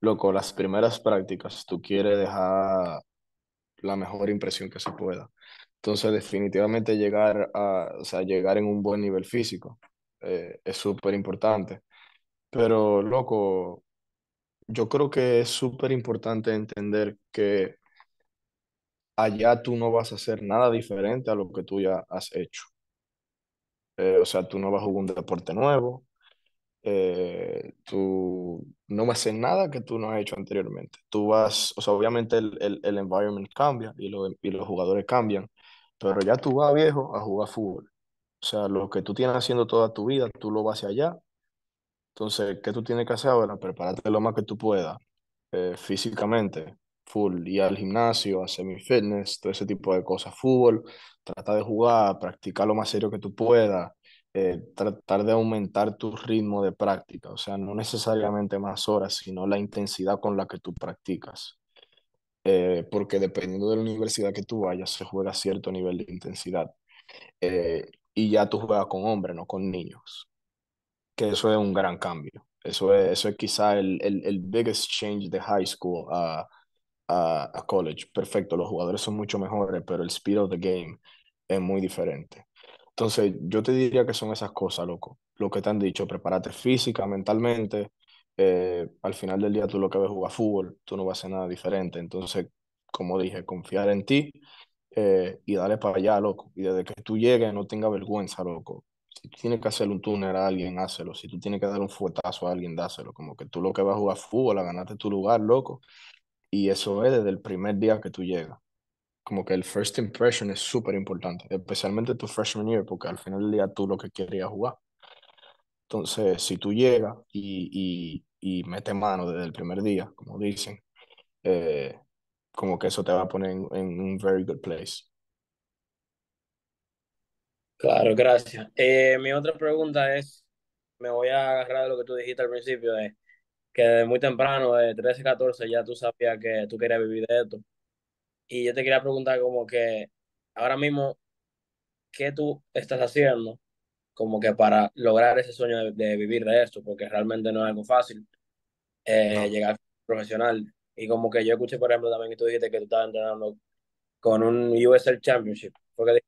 Speaker 2: loco, las primeras prácticas, tú quieres dejar la mejor impresión que se pueda. Entonces, definitivamente llegar a, o sea, llegar en un buen nivel físico eh, es súper importante. Pero, loco, yo creo que es súper importante entender que allá tú no vas a hacer nada diferente a lo que tú ya has hecho. Eh, o sea, tú no vas a jugar un deporte nuevo, eh, tú no vas a hacer nada que tú no has hecho anteriormente. Tú vas, o sea, obviamente el, el, environment cambia y, y los jugadores cambian, pero ya tú vas viejo a jugar fútbol. O sea, lo que tú tienes haciendo toda tu vida, tú lo vas hacia allá. Entonces, ¿qué tú tienes que hacer ahora? Prepararte lo más que tú puedas eh, físicamente, full, y al gimnasio, a semi fitness, todo ese tipo de cosas, fútbol, trata de jugar, practicar lo más serio que tú puedas, eh, tratar de aumentar tu ritmo de práctica, o sea, no necesariamente más horas, sino la intensidad con la que tú practicas. Eh, porque dependiendo de la universidad que tú vayas, se juega a cierto nivel de intensidad. Eh, y ya tú juegas con hombres, no con niños. Que eso es un gran cambio. Eso es, eso es quizá el, el, el biggest change de high school a, a, college. Perfecto, los jugadores son mucho mejores, pero el speed of the game es muy diferente. Entonces, yo te diría que son esas cosas, loco. Lo que te han dicho, prepárate física, mentalmente. Eh, al final del día tú lo que ves jugar fútbol, tú no vas a hacer nada diferente. Entonces, como dije, confiar en ti eh, y dale para allá, loco. Y desde que tú llegues, no tenga vergüenza, loco. Si tienes que hacer un túnel a alguien, hácelo. Si tú tienes que dar un fuetazo a alguien, dáselo. Como que tú lo que vas a jugar fútbol, a ganarte tu lugar, loco. Y eso es desde el primer día que tú llegas. Como que el first impression es súper importante, especialmente tu freshman year, porque al final del día tú lo que querías jugar. Entonces, si tú llegas y, y, metes mano desde el primer día, como dicen, eh, como que eso te va a poner en, un very good place. Claro,
Speaker 4: gracias. Eh, mi otra pregunta es, me voy a agarrar de lo que tú dijiste al principio, de que desde muy temprano, de 13, 14, ya tú sabías que tú querías vivir de esto. Y yo te quería preguntar como que ahora mismo, ¿qué tú estás haciendo como que para lograr ese sueño de, vivir de esto? Porque realmente no es algo fácil eh, llegar profesional. Y como que yo escuché, por ejemplo, también que tú dijiste que tú estabas entrenando con un USL Championship. Porque...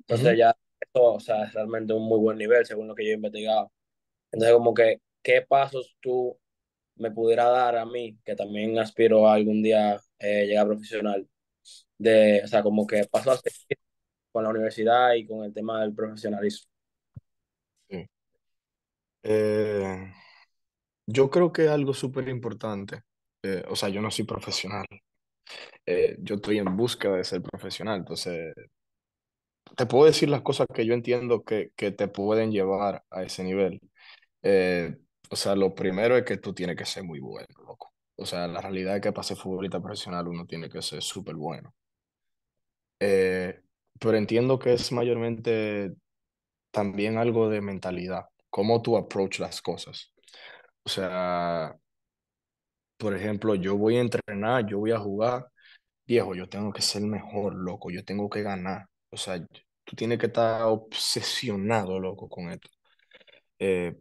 Speaker 4: Entonces ya, esto, o sea, es realmente un muy buen nivel, según lo que yo he investigado. Entonces como que, ¿qué pasos tú me pudiera dar a mí, que también aspiro a algún día eh, llegar profesional, de, o sea, como que paso a seguir con la universidad y con el tema del profesionalismo? Eh, yo creo
Speaker 2: que es algo súper importante, eh, o sea, yo no soy profesional, yo estoy en busca de ser profesional, entonces te puedo decir las cosas que yo entiendo que, que te pueden llevar a ese nivel. O sea, lo primero es que tú tienes que ser muy bueno, loco. O sea, la realidad es que para ser futbolista profesional uno tiene que ser súper bueno. Eh, pero entiendo que es mayormente también algo de mentalidad, cómo tú approach las cosas. O sea, por ejemplo, yo voy a entrenar, yo voy a jugar, viejo, yo tengo que ser mejor, loco, yo tengo que ganar. O sea, tú tienes que estar obsesionado, loco, con esto. Eh,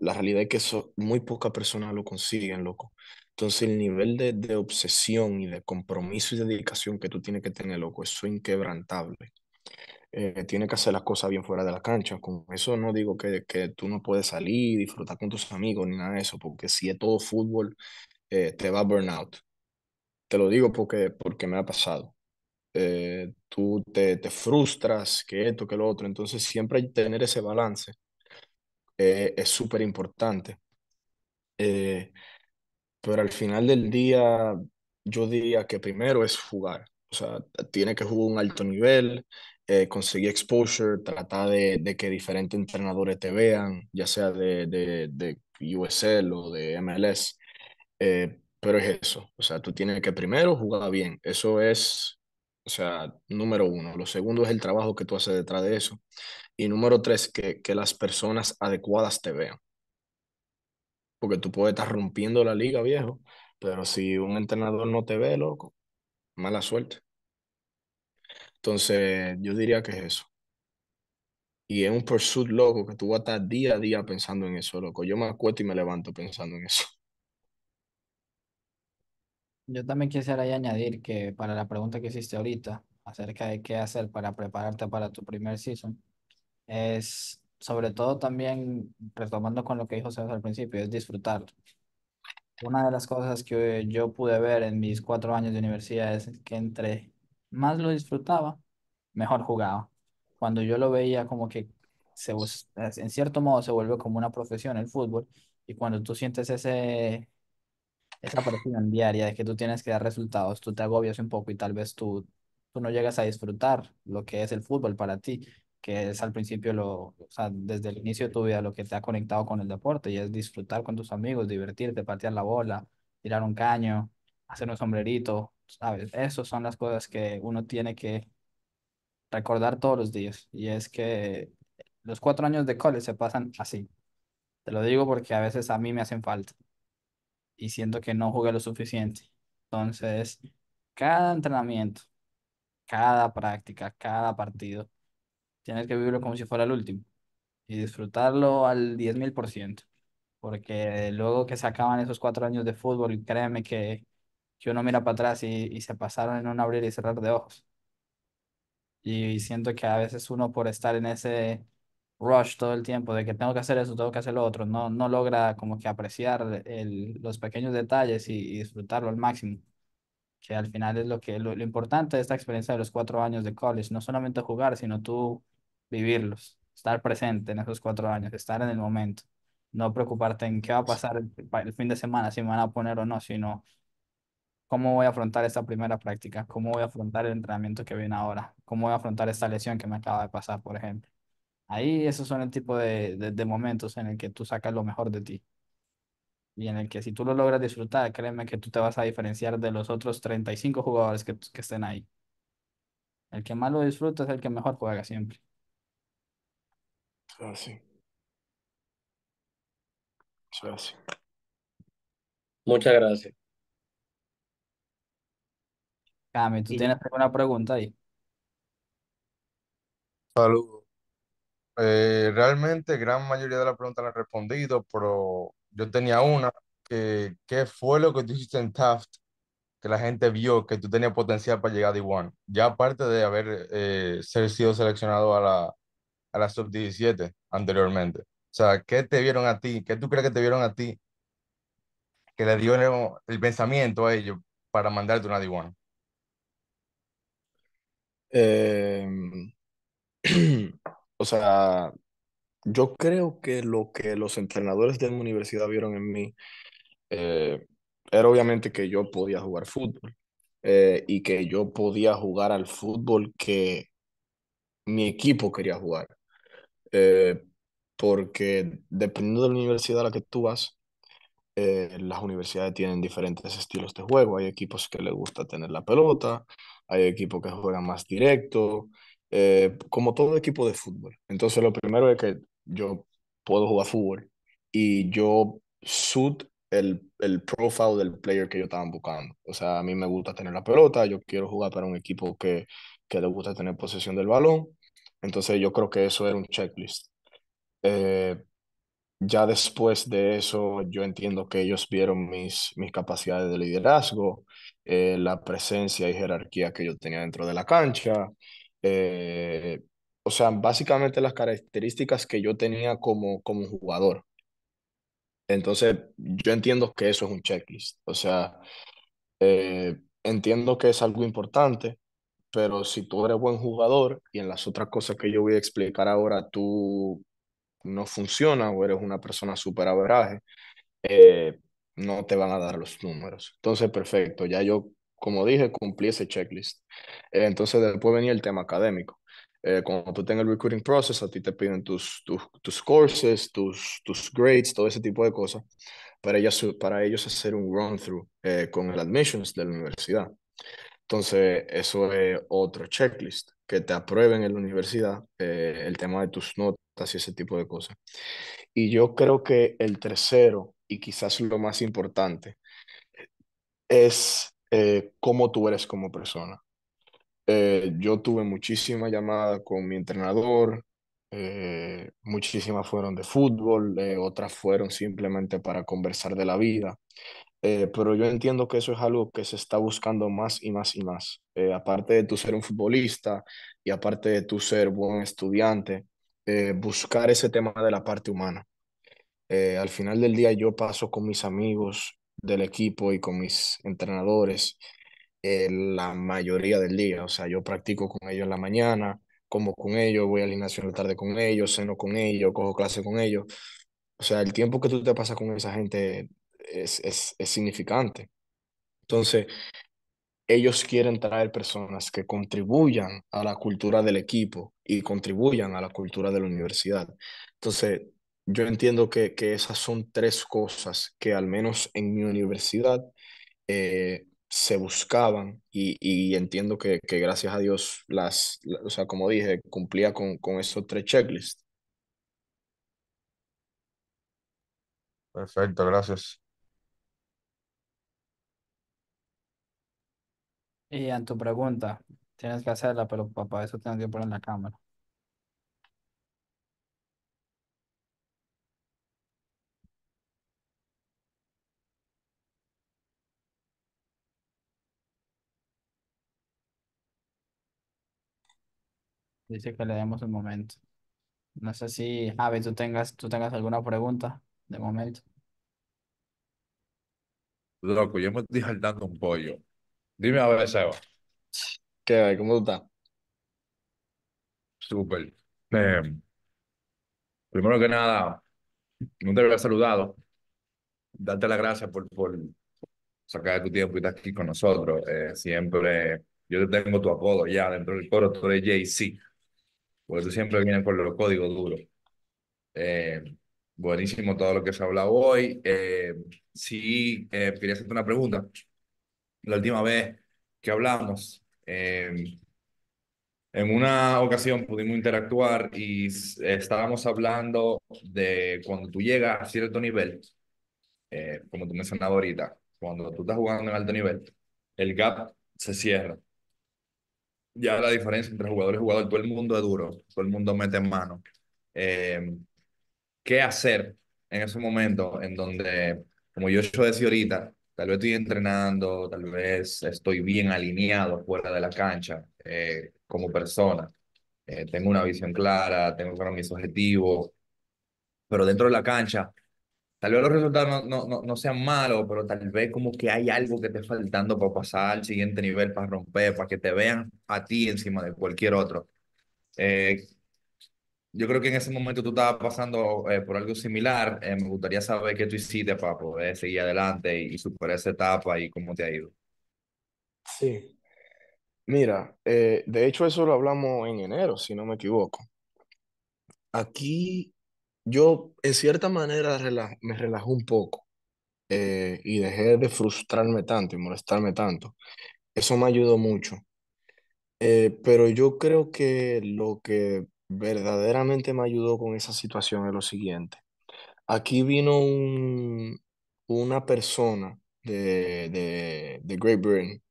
Speaker 2: la realidad es que eso, muy pocas personas lo consiguen, loco. Entonces el nivel de, obsesión y de compromiso y de dedicación que tú tienes que tener, loco, es inquebrantable. Eh, tienes que hacer las cosas bien fuera de la cancha. Con eso no digo que, que tú no puedes salir, disfrutar con tus amigos, ni nada de eso, porque si es todo fútbol, eh, te va a burnout. Te lo digo porque, porque me ha pasado. Eh, tú te, te frustras, que esto, que lo otro. Entonces siempre hay que tener ese balance eh, es súper importante. Eh, pero al final del día, yo diría que primero es jugar. O sea, tiene que jugar un alto nivel, eh, conseguir exposure, tratar de, de, que diferentes entrenadores te vean, ya sea de, de, de USL o de MLS. pero es eso. O sea, tú tienes que primero jugar bien. Eso es o sea, número uno. Lo segundo es el trabajo que tú haces detrás de eso. Y número tres, que, que las personas adecuadas te vean. Porque tú puedes estar rompiendo la liga, viejo, pero si un entrenador no te ve, loco, mala suerte. Entonces, yo diría que es eso. Y es un pursuit loco que tú vas a estar día a día pensando en eso, loco. Yo me acuesto y me levanto pensando en
Speaker 3: eso. Yo también quisiera añadir que para la pregunta que hiciste ahorita acerca de qué hacer para prepararte para tu primer season, es sobre todo también retomando con lo que dijo César al principio, es disfrutar. Una de las cosas que yo pude ver en mis cuatro años de universidad es que entre más lo disfrutaba, mejor jugaba. Cuando yo lo veía como que se, en cierto modo se vuelve como una profesión el fútbol y cuando tú sientes ese esa en diaria de que tú tienes que dar resultados, tú te agobias un poco y tal vez tú, tú no llegas a disfrutar lo que es el fútbol para ti, que es al principio, lo, o sea, desde el inicio de tu vida lo que te ha conectado con el deporte y es disfrutar con tus amigos, divertirte, patear la bola, tirar un caño, hacer un sombrerito, ¿sabes? Esas son las cosas que uno tiene que recordar todos los días y es que los cuatro años de college se pasan así. Te lo digo porque a veces a mí me hacen falta y siento que no juega lo suficiente. Entonces, cada entrenamiento, cada práctica, cada partido, tienes que vivirlo como si fuera el último y disfrutarlo al 10.000%, porque luego que se acaban esos cuatro años de fútbol, créeme que, yo uno mira para atrás y, y se pasaron en un abrir y cerrar de ojos. Y siento que a veces uno por estar en ese rush todo el tiempo de que tengo que hacer eso, tengo que hacer lo otro. No, no logra como que apreciar el, los pequeños detalles y, disfrutarlo al máximo. Que al final es lo que lo, importante de esta experiencia de los cuatro años de college, no solamente jugar, sino tú vivirlos, estar presente en esos cuatro años, estar en el momento, no preocuparte en qué va a pasar el, el fin de semana, si me van a poner o no, sino cómo voy a afrontar esta primera práctica, cómo voy a afrontar el entrenamiento que viene ahora, cómo voy a afrontar esta lesión que me acaba de pasar, por ejemplo. Ahí esos son el tipo de, de, momentos en el que tú sacas lo mejor de ti y en el que si tú lo logras disfrutar, créeme que tú te vas a diferenciar de los otros 35 jugadores que, que estén ahí. El que más lo disfruta es el que mejor juega siempre.
Speaker 4: Ah, sí. Ah, Muchas gracias. Cami,
Speaker 3: ¿tú tienes alguna
Speaker 5: pregunta ahí? Saludos. Eh, realmente gran mayoría de las preguntas las he respondido, pero yo tenía una que ¿qué fue lo que tú hiciste en Taft que la gente vio que tú tenías potencial para llegar a D1? Ya aparte de haber eh, ser, sido seleccionado a la, a la sub-17 anteriormente. O sea, ¿qué te vieron a ti? ¿Qué tú crees que te vieron a ti que le dio el, pensamiento a ellos para mandarte una D1?
Speaker 2: Eh...
Speaker 5: Em, o
Speaker 2: sea, yo creo que lo que los entrenadores de mi universidad vieron en mí eh, era obviamente que yo podía jugar fútbol eh, y que yo podía jugar al fútbol que mi equipo quería jugar. Eh, porque dependiendo de la universidad a la que tú vas, las universidades tienen diferentes estilos de juego. Hay equipos que les gusta tener la pelota, hay equipos que juegan más directo, eh, como todo equipo de fútbol. Entonces, lo primero es que yo puedo jugar fútbol y yo suit el, el profile del player que yo estaba buscando. O sea, a mí me gusta tener la pelota, yo quiero jugar para un equipo que, que le gusta tener posesión del balón. Entonces, yo creo que eso era un checklist. Eh, ya después de eso, yo entiendo que ellos vieron mis, mis capacidades de liderazgo, eh, la presencia y jerarquía que yo tenía dentro de la cancha, eh, o sea, básicamente las características que yo tenía como, como jugador. Entonces, yo entiendo que eso es un checklist. O sea, eh, entiendo que es algo importante, pero si tú eres buen jugador y en las otras cosas que yo voy a explicar ahora tú no funciona o eres una persona súper averaje, eh, no te van a dar los números. Entonces, perfecto, ya yo como dije, cumplí ese checklist. entonces después venía el tema académico. Eh, cuando tú tengas el recruiting process, a ti te piden tus, tus, tus courses, tus, tus grades, todo ese tipo de cosas, para, para ellos hacer un run-through eh, con el admissions de la universidad. Entonces, eso es otro checklist, que te aprueben en la universidad eh, el tema de tus notas y ese tipo de cosas. Y yo creo que el tercero, y quizás lo más importante, es eh, cómo tú eres como persona. Eh, yo tuve muchísimas llamadas con mi entrenador, eh, muchísimas fueron de fútbol, eh, otras fueron simplemente para conversar de la vida, pero yo entiendo que eso es algo que se está buscando más y más y más. aparte de tú ser un futbolista y aparte de tú ser buen estudiante, buscar ese tema de la parte humana. al final del día yo paso con mis amigos del equipo y con mis entrenadores eh, la mayoría del día. O sea, yo practico con ellos en la mañana, como con ellos, voy al gimnasio en la tarde con ellos, ceno con ellos, cojo clase con ellos. O sea, el tiempo que tú te pasas con esa gente es, es, es significante. Entonces, ellos quieren traer personas que contribuyan a la cultura del equipo y contribuyan a la cultura de la universidad. Entonces, yo entiendo que, que, esas son tres cosas que al menos en mi universidad eh, se buscaban y, y entiendo que, gracias a Dios las, o sea, como dije, cumplía con, con esos tres checklists.
Speaker 3: Perfecto, gracias. Y en tu pregunta, tienes que hacerla, pero papá, eso tengo que poner en la cámara. Dice que le demos un momento. No sé si, Javi, tú tengas, tú tengas alguna pregunta de momento.
Speaker 5: Loco, yo me estoy un pollo. Dime a ver, Seba. ¿Qué hay? ¿Cómo tú estás? Súper. Em, primero que nada, no te había saludado. Darte las gracias por, por sacar tu tiempo y estar aquí con nosotros. Eh, siempre yo tengo tu apodo ya dentro del coro, tú eres JC porque siempre vienen con los códigos duros. Eh, buenísimo todo lo que se ha hablado hoy. Eh, sí, eh, quería hacerte una pregunta. La última vez que hablamos, em, en una ocasión pudimos interactuar y estábamos hablando de cuando tú llegas a cierto nivel, como tú mencionabas ahorita, cuando tú estás jugando en alto nivel, el gap se cierra ya la diferencia entre jugador y jugador. Todo el mundo es duro, todo el mundo mete en mano. Eh, ¿Qué hacer en ese momento en donde, como yo yo decía ahorita, tal vez estoy entrenando, tal vez estoy bien alineado fuera de la cancha eh, como persona, eh, tengo una visión clara, tengo claro mis objetivos, pero dentro de la cancha Tal vez los resultados no, no, no, sean malos, pero tal vez como que hay algo que te está faltando para pasar al siguiente nivel, para romper, para que te vean a ti encima de cualquier otro. Eh, yo creo que en ese momento tú estabas pasando eh, por algo similar. Eh, me gustaría saber qué tú hiciste para poder seguir adelante y, superar esa etapa y cómo te ha ido. Sí.
Speaker 2: Mira, de hecho eso lo hablamos en enero, si no me equivoco. Aquí yo en cierta manera me relajé un poco eh, y dejé de frustrarme tanto y molestarme tanto. Eso me ayudó mucho. Eh, pero yo creo que lo que verdaderamente me ayudó con esa situación es lo siguiente. Aquí vino un, una persona de, de, de Great Britain.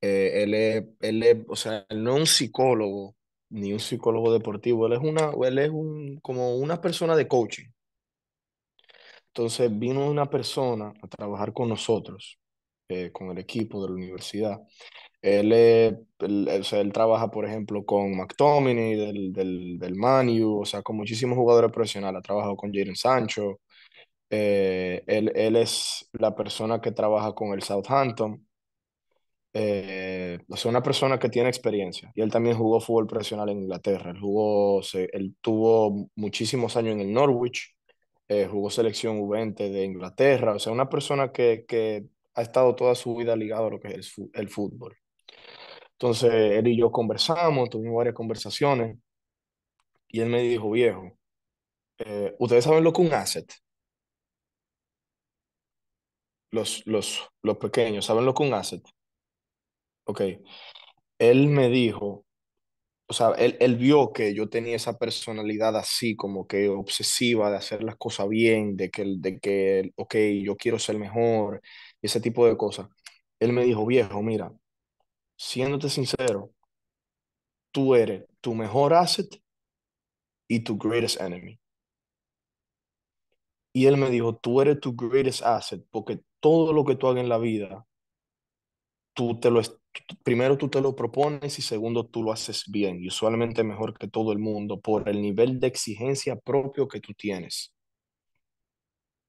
Speaker 2: Eh, él, es, él o sea, él no un psicólogo, ni un psicólogo deportivo, él es una, él es un, como una persona de coaching. Entonces vino una persona a trabajar con nosotros, eh, con el equipo de la universidad. Él, él, trabaja, por ejemplo, con McTominay del, del, del Manu, o sea, con muchísimos jugadores profesionales. Ha trabajado con Jaden Sancho. Eh, él, él es la persona que trabaja con el Southampton eh, o sea, una persona que tiene experiencia. Y él también jugó fútbol profesional en Inglaterra. Él, jugó, se, él tuvo muchísimos años en el Norwich, eh, jugó selección U20 de Inglaterra. O sea, una persona que, que ha estado toda su vida ligado a lo que es el, fútbol. Entonces, él y yo conversamos, tuvimos varias conversaciones. Y él me dijo, viejo, eh, ¿ustedes saben lo que un asset? Los, los, los pequeños, ¿saben lo que un asset? Ok. Él me dijo, o sea, él, vio que yo tenía esa personalidad así, como que obsesiva de hacer las cosas bien, de que, de que, ok, yo quiero ser mejor, ese tipo de cosas. Él me dijo, viejo, mira, siéndote sincero, tú eres tu mejor asset y tu greatest enemy. Y él me dijo, tú eres tu greatest asset porque todo lo que tú hagas en la vida, tú te lo, primero tú te lo propones y segundo tú lo haces bien y usualmente mejor que todo el mundo por el nivel de exigencia propio que tú tienes.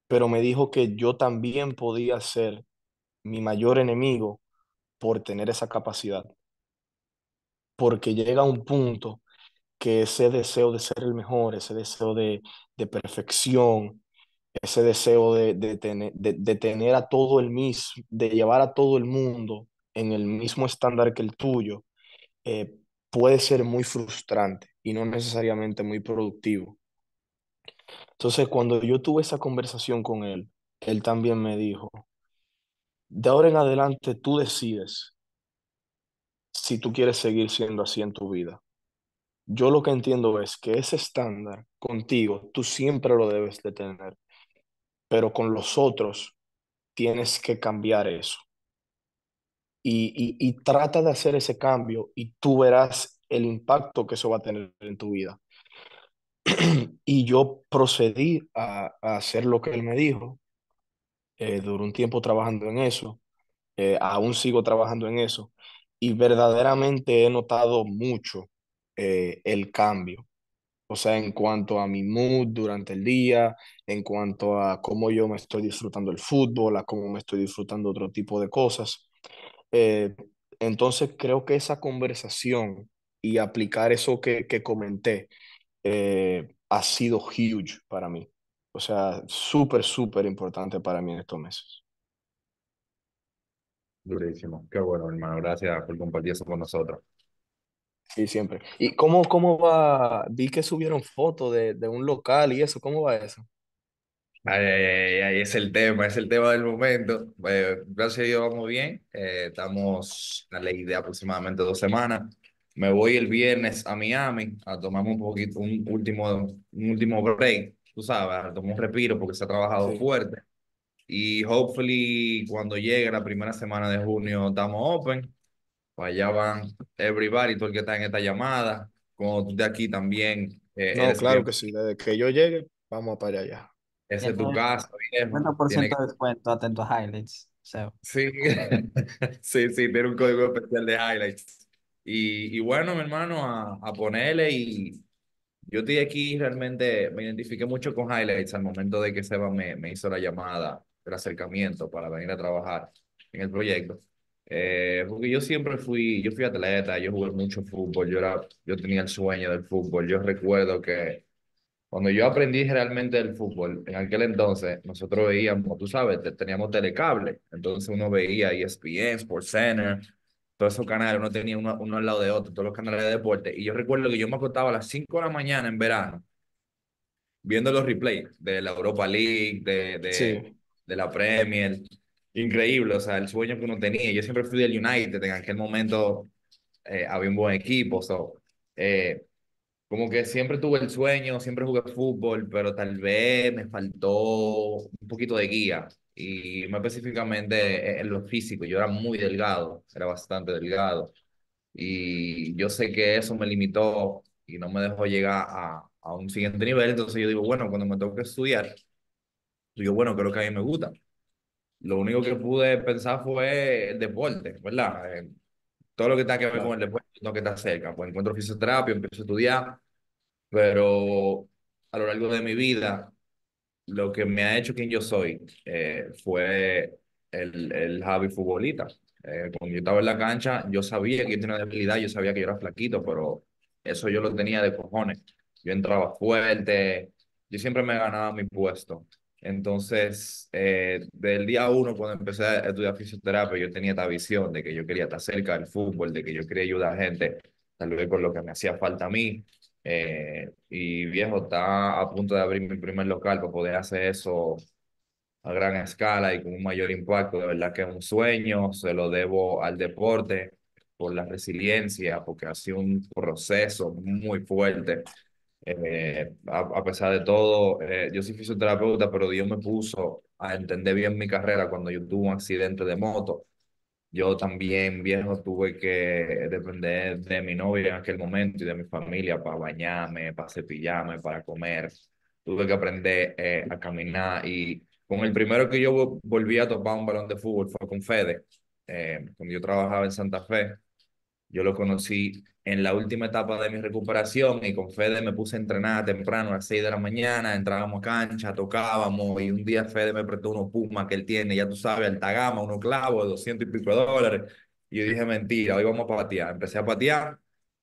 Speaker 2: Pero me dijo que yo también podía ser mi mayor enemigo por tener esa capacidad. Porque llega un punto que ese deseo de ser el mejor, ese deseo de, de perfección, ese deseo de, tener, de, de tener a todo el mismo, de llevar a todo el mundo en el mismo estándar que el tuyo eh, puede ser muy frustrante y no necesariamente muy productivo. Entonces, cuando yo tuve esa conversación con él, él también me dijo, de ahora en adelante tú decides si tú quieres seguir siendo así en tu vida. Yo lo que entiendo es que ese estándar contigo, tú siempre lo debes de tener, pero con los otros tienes que cambiar eso y, trata de hacer ese cambio y tú verás el impacto que eso va a tener en tu vida. y yo procedí a, hacer lo que él me dijo. Eh, duró un tiempo trabajando en eso. Eh, aún sigo trabajando en eso. Y verdaderamente he notado mucho eh, el cambio. O sea, en cuanto a mi mood durante el día, en cuanto a cómo yo me estoy disfrutando el fútbol, a cómo me estoy disfrutando otro tipo de cosas. Eh, entonces creo que esa conversación y aplicar eso que, que comenté eh, ha sido huge para mí. O sea, súper, súper importante para mí en estos meses.
Speaker 5: Durísimo. Qué bueno, hermano. Gracias por compartir eso con nosotros. Sí, siempre. ¿Y cómo, cómo va? Vi que subieron fotos de,
Speaker 2: de un local y eso. ¿Cómo va eso?
Speaker 5: Ahí es el tema, es el tema del momento. Eh, gracias a Dios vamos bien. Eh, estamos la ley de aproximadamente dos semanas. Me voy el viernes a Miami a tomar un poquito, un último, un último break, tú sabes, a tomar un respiro porque se ha trabajado fuerte. Y hopefully cuando llegue la primera semana de junio estamos open. Para pues allá van everybody, todo el que está en esta llamada, como tú de aquí también. Eh, no, claro que
Speaker 2: sí, desde que yo llegue, vamos para allá.
Speaker 5: Ese es tu caso. 50% de descuento,
Speaker 2: atento
Speaker 3: a highlights. Sí.
Speaker 5: sí, sí, tiene un código especial de highlights. Y, y bueno, mi hermano, a, a ponerle y yo estoy aquí realmente, me identifiqué mucho con highlights al momento de que Seba me, me hizo la llamada, el acercamiento para venir a trabajar en el proyecto. Eh, porque yo siempre fui, yo fui atleta, yo jugué mucho fútbol, yo, era, yo tenía el sueño del fútbol, yo recuerdo que cuando yo aprendí realmente el fútbol, en aquel entonces nosotros veíamos, tú sabes, teníamos telecable, entonces uno veía ESPN, Sports Center, todos esos canales, uno tenía uno, uno, al lado de otro, todos los canales de deporte. Y yo recuerdo que yo me acostaba a las 5 de la mañana en verano, viendo los replays de la Europa League, de, de, de la Premier. Increíble, o sea, el sueño que uno tenía. Yo siempre fui del United, en aquel momento eh, había un buen equipo, o eh, como que siempre tuve el sueño, siempre jugué fútbol, pero tal vez me faltó un poquito de guía y más específicamente en lo físico. Yo era muy delgado, era bastante delgado y yo sé que eso me limitó y no me dejó llegar a, a un siguiente nivel. Entonces yo digo, bueno, cuando me toque estudiar, yo, bueno, creo que a mí me gusta. Lo único que pude pensar fue el deporte, ¿verdad? Eh, todo lo que tenga que ver con el deporte que está cerca. Pues encuentro fisioterapia, empiezo a estudiar, pero a lo largo de mi vida, lo que me ha hecho quien yo soy eh, fue el, el Javi futbolista. Eh, cuando yo estaba en la cancha, yo sabía que yo tenía debilidad, yo sabía que yo era flaquito, pero eso yo lo tenía de cojones. Yo entraba fuerte, yo siempre me ganaba mi puesto. Entonces, eh, del día uno, cuando empecé a estudiar fisioterapia, yo tenía esta visión de que yo quería estar cerca del fútbol, de que yo quería ayudar a gente, tal vez con lo que me hacía falta a mí. Eh, y viejo, está a punto de abrir mi primer local para poder hacer eso a gran escala y con un mayor impacto. De verdad que es un sueño, se lo debo al deporte por la resiliencia, porque ha sido un proceso muy fuerte eh, a, pesar de todo, eh, yo soy fisioterapeuta, pero Dios me puso a entender bien mi carrera cuando yo tuve un accidente de moto. Yo también, viejo, tuve que depender de mi novia en aquel momento y de mi familia para bañarme, para cepillarme, para comer. Tuve que aprender eh, a caminar y con el primero que yo volví a topar un balón de fútbol fue con Fede, cuando yo trabajaba en Santa Fe yo lo conocí en la última etapa de mi recuperación y con Fede me puse a entrenar temprano a las 6 de la mañana, entrábamos a cancha, tocábamos y un día Fede me prestó unos Puma que él tiene, ya tú sabes, alta gama, unos clavos de 200 y pico dólares. Y yo dije, mentira, hoy vamos a patear. Empecé a patear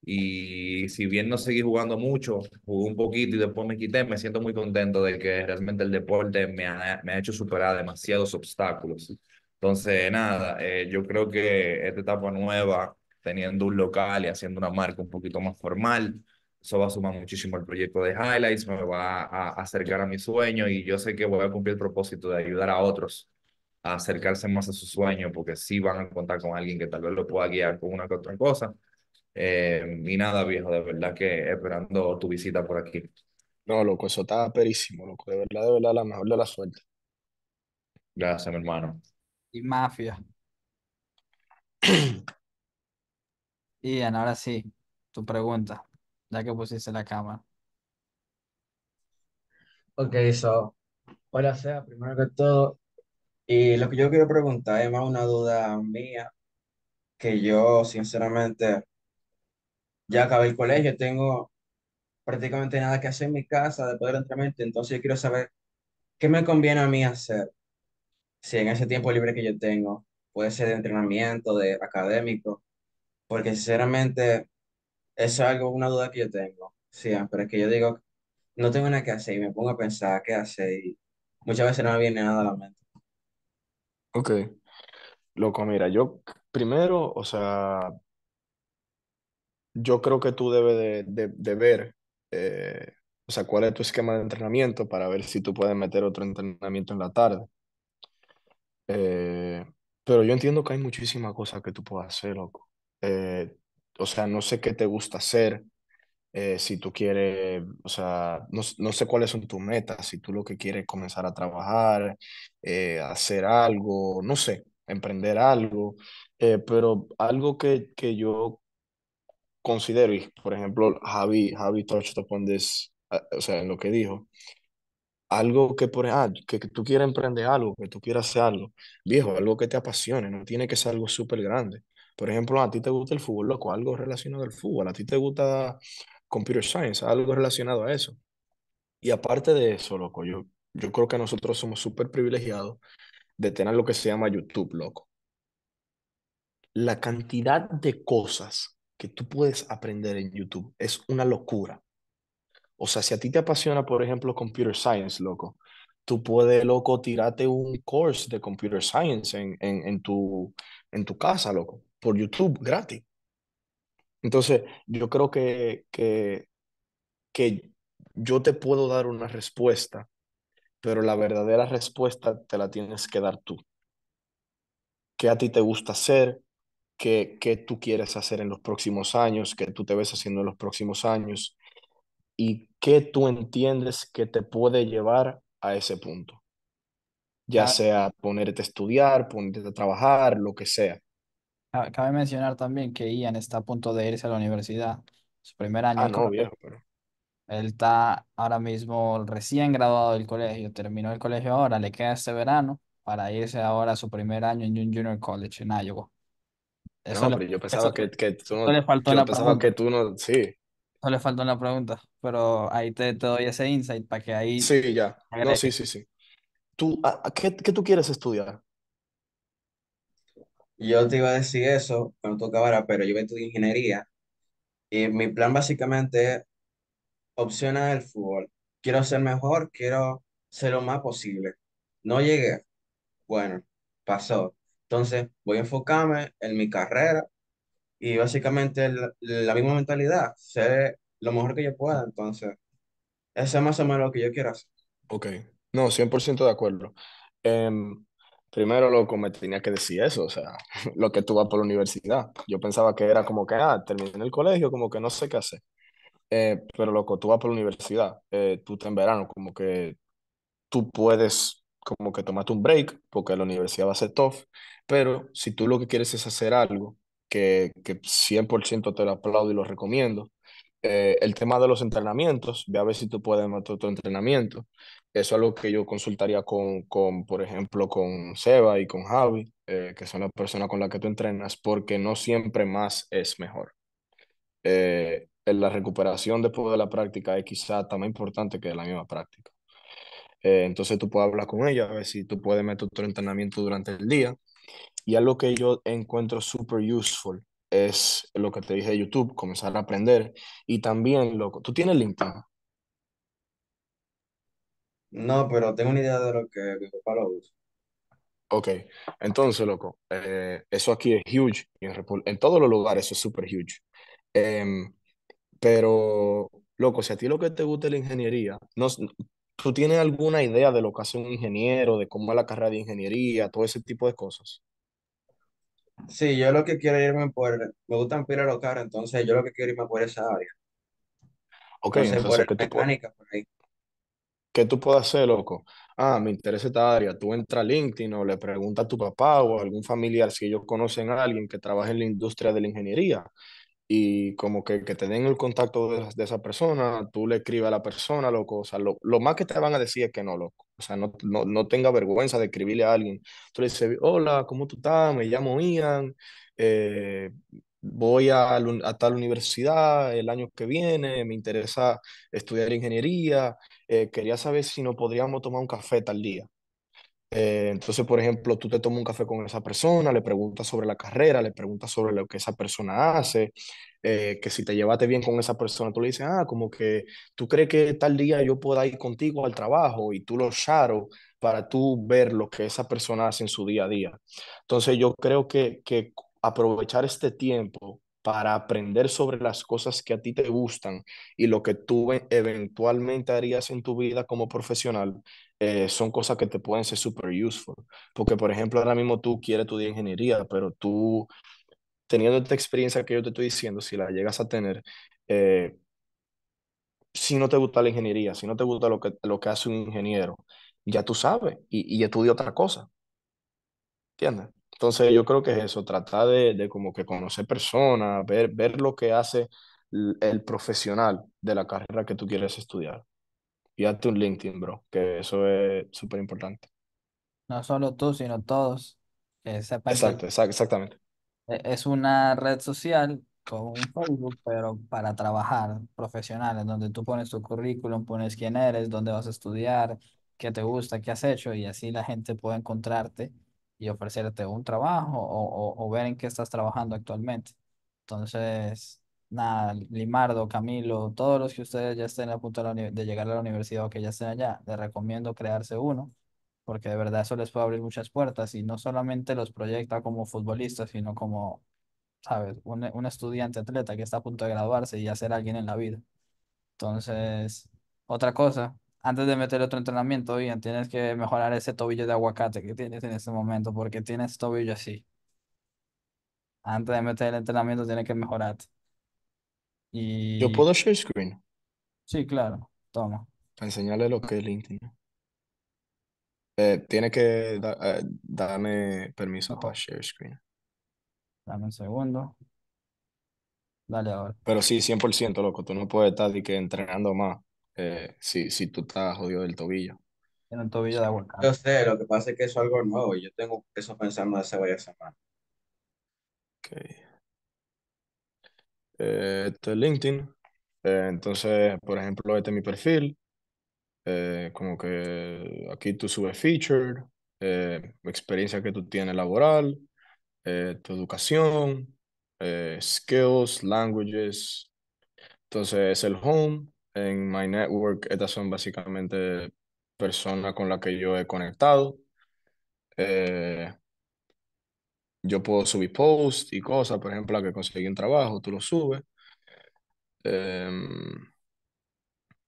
Speaker 5: y si bien no seguí jugando mucho, jugué un poquito y después me quité, me siento muy contento de que realmente el deporte me ha, me ha hecho superar demasiados obstáculos. Entonces, nada, eh, yo creo que esta etapa nueva teniendo un local y haciendo una marca un poquito más formal. Eso va a sumar muchísimo al proyecto de Highlights, me va a acercar a mi sueño y yo sé que voy a cumplir el propósito de ayudar a otros a acercarse más a su sueño porque sí van a contar con alguien que tal vez lo pueda guiar con una que otra cosa. Eh, y nada, viejo, de verdad que esperando tu visita por aquí. No, loco,
Speaker 2: eso está perísimo, loco. De verdad, de verdad, la mejor de la suerte.
Speaker 5: Gracias, mi hermano.
Speaker 3: Y mafia. Ian, ahora sí, tu pregunta, ya que pusiste la cámara.
Speaker 4: Ok, so, hola Sea, primero que todo. Y lo que yo quiero preguntar es más una duda mía, que yo sinceramente ya acabé el colegio, tengo prácticamente nada que hacer en mi casa de poder entrenamiento, entonces yo quiero saber qué me conviene a mí hacer, si en ese tiempo libre que yo tengo, puede ser de entrenamiento, de académico, porque sinceramente es algo, una duda que yo tengo siempre, que yo digo, no tengo nada que hacer y me pongo a pensar qué hacer y muchas veces no me viene nada a la mente.
Speaker 2: Ok. Loco, mira, yo primero, o sea, yo creo que tú debes de, ver, eh, o sea, cuál es tu esquema de entrenamiento para ver si tú puedes meter otro entrenamiento en la tarde. Eh, pero yo entiendo que hay muchísimas cosas que tú puedes hacer, loco. Eh, o sea, no sé qué te gusta hacer, eh, si tú quieres, o sea, no, sé cuáles son tus metas, si tú lo que quieres es comenzar a trabajar, eh, hacer algo, no sé, emprender algo, pero algo que, que yo considero, por ejemplo, Javi, Javi o sea, en lo que dijo, algo que por ah, tú quieras emprender algo, que tú quieras hacer algo, viejo, algo que te apasione, no tiene que ser algo súper grande. Por ejemplo, a ti te gusta el fútbol, loco, algo relacionado al fútbol, a ti te gusta computer science, algo relacionado a eso. Y aparte de eso, loco, yo, yo creo que nosotros somos súper privilegiados de tener lo que se llama YouTube, loco. La cantidad de cosas que tú puedes aprender en YouTube es una locura. O sea, si a ti te apasiona, por ejemplo, computer science, loco, tú puedes, loco, tirarte un course de computer science en, en, en, tu, en tu casa, loco por YouTube gratis. Entonces, yo creo que, que, que yo te puedo dar una respuesta, pero la verdadera respuesta te la tienes que dar tú. ¿Qué a ti te gusta hacer? ¿Qué, qué tú quieres hacer en los próximos años? ¿Qué tú te ves haciendo en los próximos años? ¿Y qué tú entiendes que te puede llevar a ese punto? Ya ah sea ponerte a estudiar, ponerte a trabajar, lo que sea.
Speaker 3: Ah, cabe mencionar también que Ian está a punto de irse a la universidad. Su primer año ah, viejo, pero. Él está ahora mismo recién graduado del colegio. Terminó el colegio ahora. Le queda este verano para irse ahora a su primer año en un junior college en Iowa. Eso pero yo pensaba que, tú no. le faltó la pregunta. que tú no. Sí, no le faltó una pregunta. Pero ahí te, doy ese insight
Speaker 4: para que ahí sí, ya. No, sí, sí, sí. ¿Tú, ah, qué, qué tú quieres estudiar? Yo te iba a decir eso cuando toca acabaras, pero yo vengo de ingeniería y mi plan básicamente es opcionar el fútbol. Quiero ser mejor, quiero ser lo más posible. No llegué. Bueno, pasó. Entonces voy a enfocarme en mi carrera y básicamente la, misma mentalidad, ser lo mejor que yo pueda. Entonces, eso es más o menos lo que yo quiero
Speaker 2: hacer. Ok, no, 100% de acuerdo. Em, Primero, loco, me tenía que decir eso, o sea, lo que tú vas por la universidad. Yo pensaba que era como que, ah, terminé el colegio, como que no sé qué hacer. Eh, pero, loco, tú vas por la universidad, eh, tú estás en verano, como que tú puedes, como que tomarte un break, porque la universidad va a ser tough, pero si tú lo que quieres es hacer algo, que, que 100% te lo aplaudo y lo recomiendo, eh, el tema de los entrenamientos, ve a ver si tú puedes matar tu entrenamiento eso es algo que yo consultaría con, por ejemplo, con Seba y con Javi, eh, que son las personas con las que tú entrenas, porque no siempre más es mejor. Eh, la recuperación después de la práctica es quizá tan importante que la misma práctica. Eh, entonces tú puedes hablar con ella, a ver si tú puedes meter tu entrenamiento durante el día. Y algo que yo encuentro súper useful es lo que te dije de YouTube, comenzar a aprender. Y también, loco, tú tienes LinkedIn. No, pero tengo una idea
Speaker 4: de lo que mi papá lo usa.
Speaker 2: Ok, entonces, loco, eh, eso aquí es huge. En, todos los lugares eso es super huge. Em, pero, loco, si a ti lo que te gusta es la ingeniería, no, ¿tú tienes alguna idea de lo que hace un ingeniero, de cómo es la carrera de ingeniería, todo ese tipo
Speaker 4: de cosas? Sí, yo lo que quiero irme por, me gustan pila los carros, entonces yo lo que quiero irme por esa área. Ok, entonces, mecánica, por ahí.
Speaker 2: ¿Qué tú puedes hacer, loco? Ah, me interesa esta área. Tú entras a LinkedIn o le preguntas a tu papá o a algún familiar si ellos conocen a alguien que trabaja en la industria de la ingeniería. Y como que, que te den el contacto de, esa persona, tú le escribes a la persona, loco. O sea, lo, más que te van a decir es que no, loco. O sea, no, no, tenga vergüenza de escribirle a alguien. Tú le dices, hola, ¿cómo tú estás? Me llamo Ian. Eh, voy a, tal universidad el año que viene, me interesa estudiar ingeniería, eh, quería saber si no podríamos tomar un café tal día. Eh, entonces, por ejemplo, tú te tomas un café con esa persona, le preguntas sobre la carrera, le preguntas sobre lo que esa persona hace, eh, que si te llevaste bien con esa persona, tú le dices, ah, como que tú crees que tal día yo pueda ir contigo al trabajo y tú lo charo para tú ver lo que esa persona hace en su día a día. Entonces, yo creo que, que aprovechar este tiempo para aprender sobre las cosas que a ti te gustan y lo que tú e, eventualmente harías en tu vida como profesional, eh, son cosas que te pueden ser super useful. Porque, por ejemplo, ahora mismo tú quieres estudiar ingeniería, pero tú, teniendo esta experiencia que yo te estoy diciendo, si la llegas a tener, eh, si no te gusta la ingeniería, si no te gusta lo que, lo que hace un ingeniero, ya tú sabes y, y estudia otra cosa. ¿Entiendes? Entonces yo creo que es eso, tratar de, de como que conocer personas, ver, ver lo que hace el, profesional de la carrera que tú quieres estudiar. Y hazte un LinkedIn, bro, que eso es súper importante.
Speaker 3: No solo tú, sino todos. Exacto,
Speaker 2: exactamente.
Speaker 3: E, es una red social con un Facebook, pero para trabajar profesionales, donde tú pones tu currículum, pones quién eres, dónde vas a estudiar, qué te gusta, qué has hecho, y así la gente puede encontrarte y ofrecerte un trabajo o, o, o ver en qué estás trabajando actualmente. Entonces, nada, Limardo, Camilo, todos los que ustedes ya estén a punto de, llegar a la universidad o que ya estén allá, les recomiendo crearse uno, porque de verdad eso les puede abrir muchas puertas y no solamente los proyecta como futbolistas, sino como, ¿sabes? Un, un estudiante atleta que está a punto de graduarse y hacer alguien en la vida. Entonces, otra cosa, antes de meter otro entrenamiento, bien, tienes que mejorar ese tobillo de aguacate que tienes en ese momento, porque tienes tobillo así. Antes de meter el entrenamiento, tienes que mejorarte. Yo puedo share screen sí, claro, toma. para enseñarle
Speaker 2: lo que es LinkedIn. Eh, tiene que eh, darme permiso para share screen. Dame un segundo. Dale ahora. Pero sí, 100%, loco, tú no puedes estar que entrenando más. Eh, si, si tú estás
Speaker 4: jodido del tobillo. En el tobillo de aguacate. Yo sé, lo que pasa es que eso es algo nuevo. ...y Yo tengo eso pensando hace varias semanas. Ok.
Speaker 2: este es LinkedIn. Eh, entonces, por ejemplo, este es mi perfil. como que aquí tú subes feature, experiencia que tú tienes laboral, tu educación, skills, languages. Entonces, es el home en my network, estas son básicamente personas con las que yo he conectado. Eh, yo puedo subir posts y cosas, por ejemplo, la que conseguí un trabajo, tú lo subes. Em,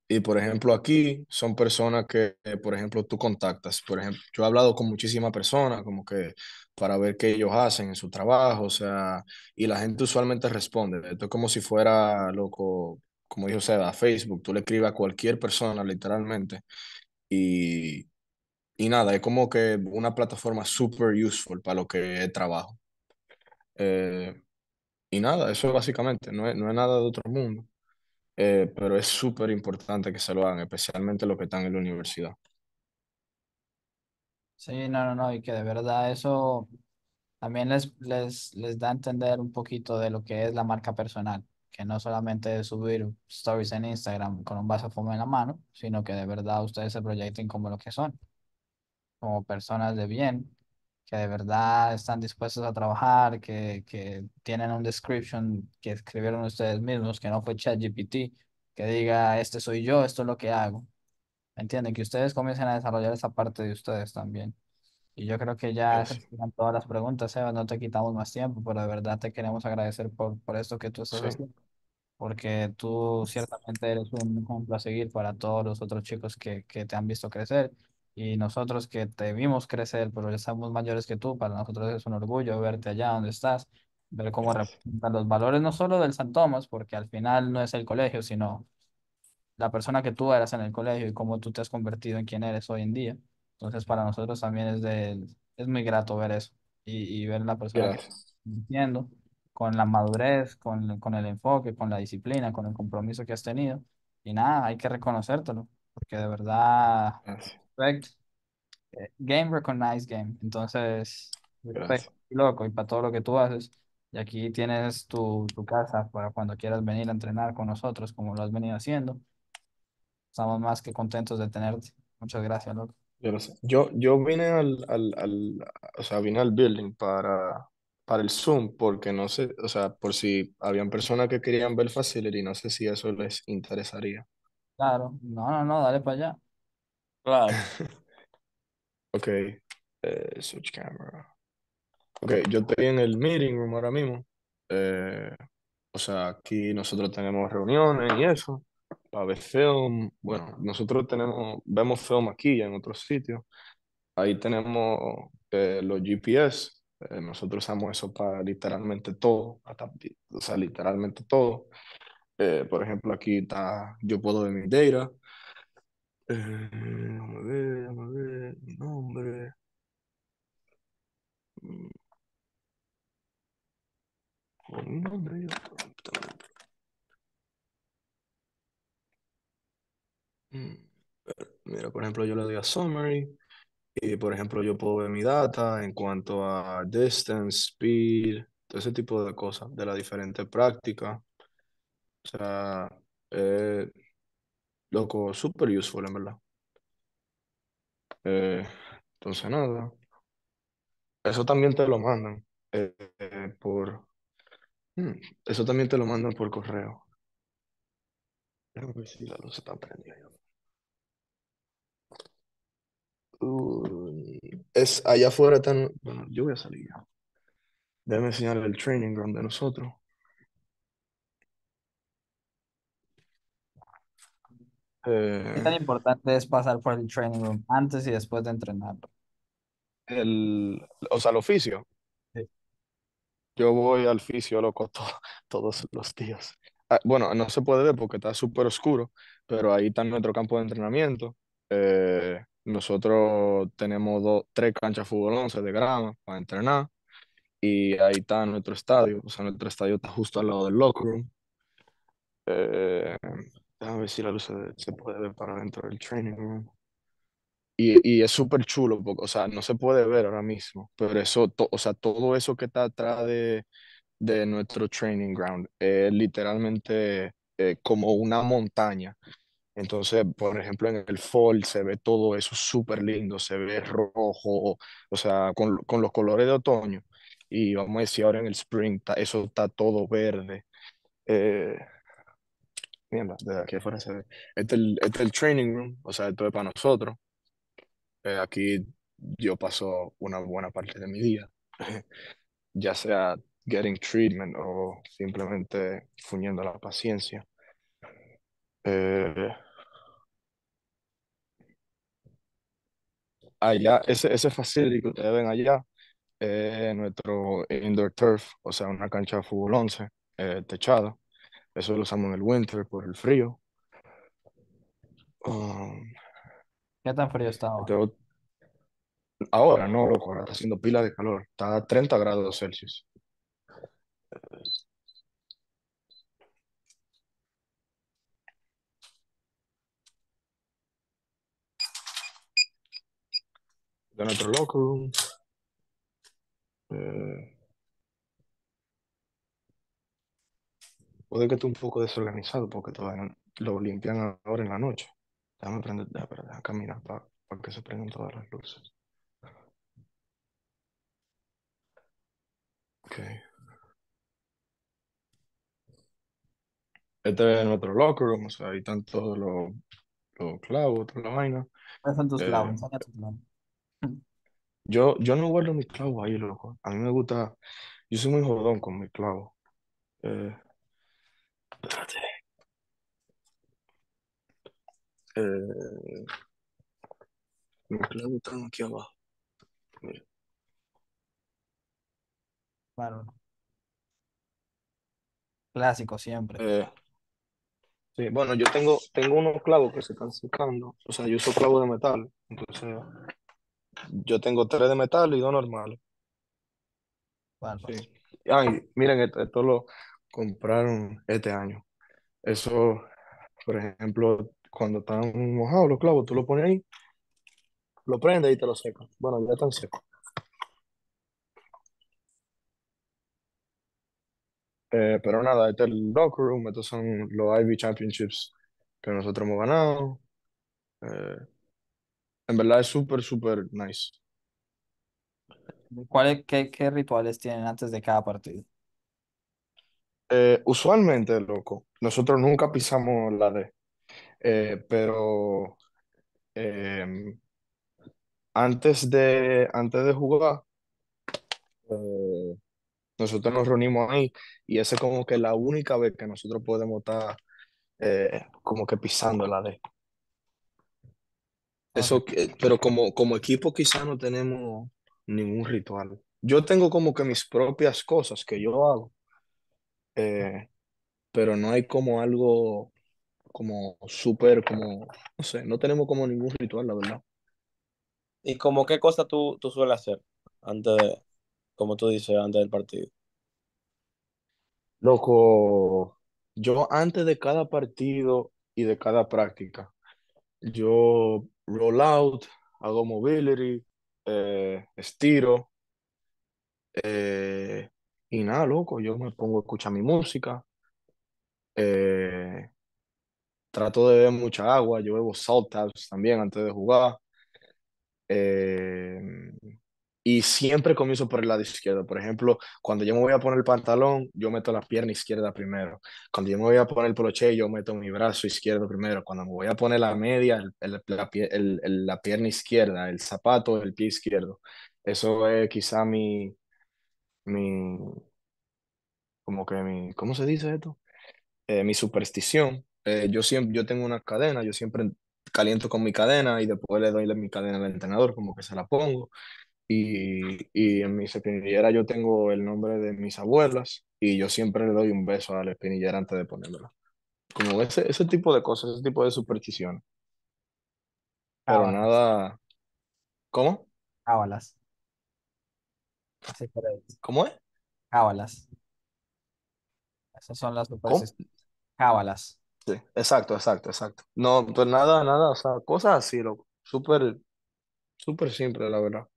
Speaker 2: y por ejemplo, aquí son personas que, por ejemplo, tú contactas. Por ejemplo, yo he hablado con muchísimas personas, como que para ver qué ellos hacen en su trabajo, o sea, y la gente usualmente responde. Esto es como si fuera, loco, como dijo Seba, Facebook, tú le escribes a cualquier persona literalmente y, nada, es como que una plataforma super useful para lo que es trabajo. Eh, y nada, eso es básicamente, no es, no es nada de otro mundo, eh, pero es súper importante que se lo hagan, especialmente los que están en la universidad.
Speaker 3: Sí, no, no, no, y que de verdad eso también les, les da a entender un poquito de lo que es la marca personal que no solamente subir stories en Instagram con un vaso de fumo en la mano, sino que de verdad ustedes se proyecten como lo que son, como personas de bien, que de verdad están dispuestos a trabajar, que, que tienen un description que escribieron ustedes mismos, que no fue ChatGPT, que diga, este soy yo, esto es lo que hago. ¿Me entienden? Que ustedes comiencen a desarrollar esa parte de ustedes también. Y yo creo que ya se todas las preguntas, Eva, no te quitamos más tiempo, pero de verdad te queremos agradecer por, por esto que tú estás haciendo porque tú ciertamente eres un ejemplo a seguir para todos los otros chicos que, que te han visto crecer y nosotros que te vimos crecer, pero ya estamos mayores que tú, para nosotros es un orgullo verte allá donde estás, ver cómo representan los valores no solo del San Tomás, porque al final no es el colegio, sino la persona que tú eras en el colegio y cómo tú te has convertido en quien eres hoy en día. Entonces para nosotros también es, de, es muy grato ver eso y, y ver la persona que estás con la madurez, con, con el enfoque, con la disciplina, con el compromiso que has tenido. Y nada, hay que reconocértelo, porque de verdad, respect, eh, game recognize game. Entonces, loco, y para todo lo que tú haces. Y aquí tienes tu, tu casa para cuando quieras venir a entrenar con nosotros, como lo has venido haciendo. Estamos más que contentos de tenerte. Muchas gracias, loco.
Speaker 2: Yo, yo vine al, al, al, o sea, vine al building para, para el Zoom, porque no sé, o sea, por si habían personas que querían ver Facility, no sé si eso les interesaría.
Speaker 3: Claro, no, no, no, dale para allá.
Speaker 2: Claro. ok, eh, switch camera. Ok, yo estoy en el meeting room ahora mismo. Eh, o sea, aquí nosotros tenemos reuniones y eso, para ver film. Bueno, nosotros tenemos, vemos film aquí y en otros sitios. Ahí tenemos eh, los GPS, eh, nosotros usamos eso para literalmente todo, o sea, literalmente todo. Eh, por ejemplo, aquí está, yo puedo ver mi data.
Speaker 4: Eh, a ver, a ver, nombre.
Speaker 1: mi mm. nombre, mm.
Speaker 2: Mira, por ejemplo, yo le doy a summary. Y por ejemplo, yo puedo ver mi data en cuanto a distance, speed, todo ese tipo de cosas, de la diferente práctica. O sea, loco, súper useful en verdad. Eh, entonces, nada. Eso también te lo mandan eh, eh, por. Hmm, eso también te lo mandan por correo. ver la luz está es allá afuera tan... Bueno, yo voy a salir ya. Déjame enseñar el training ground de nosotros. Eh,
Speaker 3: ¿Qué tan importante es pasar por el training room antes y después de entrenar?
Speaker 2: El, o sea, el oficio. Yo voy al oficio, loco, todos los días. Ah, bueno, no se puede ver porque está súper oscuro, pero ahí está nuestro campo de entrenamiento. Eh, nosotros tenemos dos, tres canchas de fútbol 11 de grama para entrenar y ahí está nuestro estadio. O sea, nuestro estadio está justo al lado del locker room. Eh, déjame ver si la luz se puede ver para dentro del training room. Y, y es súper chulo, o sea, no se puede ver ahora mismo, pero eso, o sea, todo eso que está atrás de, de nuestro training ground es literalmente eh, como una montaña. Entonces, por ejemplo, en el fall se ve todo eso súper lindo, se ve rojo, o sea, con, con, los colores de otoño. Y vamos a decir ahora en el spring, eso está todo verde. Eh, de aquí afuera se ve. Este, este es el, training room, o sea, esto es para nosotros. Eh, aquí yo paso una buena parte de mi día, ya sea getting treatment o simplemente fundiendo la paciencia.
Speaker 5: Eh,
Speaker 2: allá, ese, ese facility que ustedes ven allá, eh, es nuestro indoor turf, o sea, una cancha de fútbol 11, eh, techada. Eso lo usamos en el winter por el frío. Um,
Speaker 3: ¿Qué tan frío está
Speaker 2: ahora? Ahora no, loco, está haciendo pila de calor. Está a 30 grados Celsius.
Speaker 4: en otro locker eh, room. puede
Speaker 2: que esté un poco desorganizado porque todavía lo limpian ahora en la noche. Déjame prender, déjame, caminar para, que se prendan todas las luces. Ok. Este es nuestro locker room, o sea, ahí están todos los, los clavos, toda la vaina. Eh, clavos. Yo, yo no guardo mis clavos ahí, loco. A mí me gusta. Yo soy muy jodón con mis clavos. Eh, espérate.
Speaker 4: Eh, mis clavos están aquí abajo.
Speaker 3: Clásico siempre.
Speaker 2: Eh, sí, bueno, yo tengo, tengo unos clavos que se están secando. O sea, yo uso clavos de metal. Entonces, yo tengo tres de metal y dos normales. Sí. miren, esto, lo compraron este año. Eso, por ejemplo, cuando están mojados los clavos, tú lo pones ahí, lo prendes y te lo secas. Bueno, ya están secos. Eh, pero nada, este es el locker room, estos son los Ivy Championships que nosotros hemos ganado. Eh, en verdad es súper, súper nice.
Speaker 3: es qué, qué rituales tienen antes de cada partido?
Speaker 2: Eh, usualmente, loco, nosotros nunca pisamos la D, eh, pero em, antes de, antes de jugar, eh, nosotros nos reunimos ahí y esa es como que la única vez que nosotros podemos estar como que pisando la D. Eso, pero como, como equipo quizá no tenemos ningún ritual. Yo tengo como que mis propias cosas que yo hago, eh, pero no hay como algo como súper, como, no sé, no tenemos como ningún ritual,
Speaker 4: la verdad. ¿Y como qué cosa tú, tú sueles hacer antes, de, como tú dices, antes del partido?
Speaker 2: Loco, yo antes de cada partido y de cada práctica, yo rollout, hago mobility, eh, estiro. Eh, y nada, loco, yo me pongo a escuchar mi música. Eh, trato de beber mucha agua. Yo bebo saltas también antes de jugar y siempre comienzo por el lado izquierdo. Por ejemplo, cuando yo me voy a poner el pantalón, yo meto la pierna izquierda primero. Cuando yo me voy a poner el poloche, yo meto mi brazo izquierdo primero. Cuando me voy a poner la media, el, la, pierna izquierda, el zapato, el pie izquierdo. Eso es quizá mi, mi, como que mi, ¿cómo se dice esto? Eh, mi superstición. Eh, yo siempre, yo tengo una cadena, yo siempre caliento con mi cadena y después le doy mi cadena al entrenador, como que se la pongo. Y, en mis espinilleras yo tengo el nombre de mis abuelas y yo siempre le doy un beso a la espinillera antes de ponérmela. Como ese, ese tipo de cosas, ese tipo de supersticiones. Pero nada. ¿Cómo? Cábalas.
Speaker 3: ¿Cómo es? Cábalas. Esas son las supersticiones. Cábalas. Sí, exacto,
Speaker 2: exacto, exacto.
Speaker 3: No, pues nada, nada, o sea, cosas así, loco. Súper, súper simple, la verdad.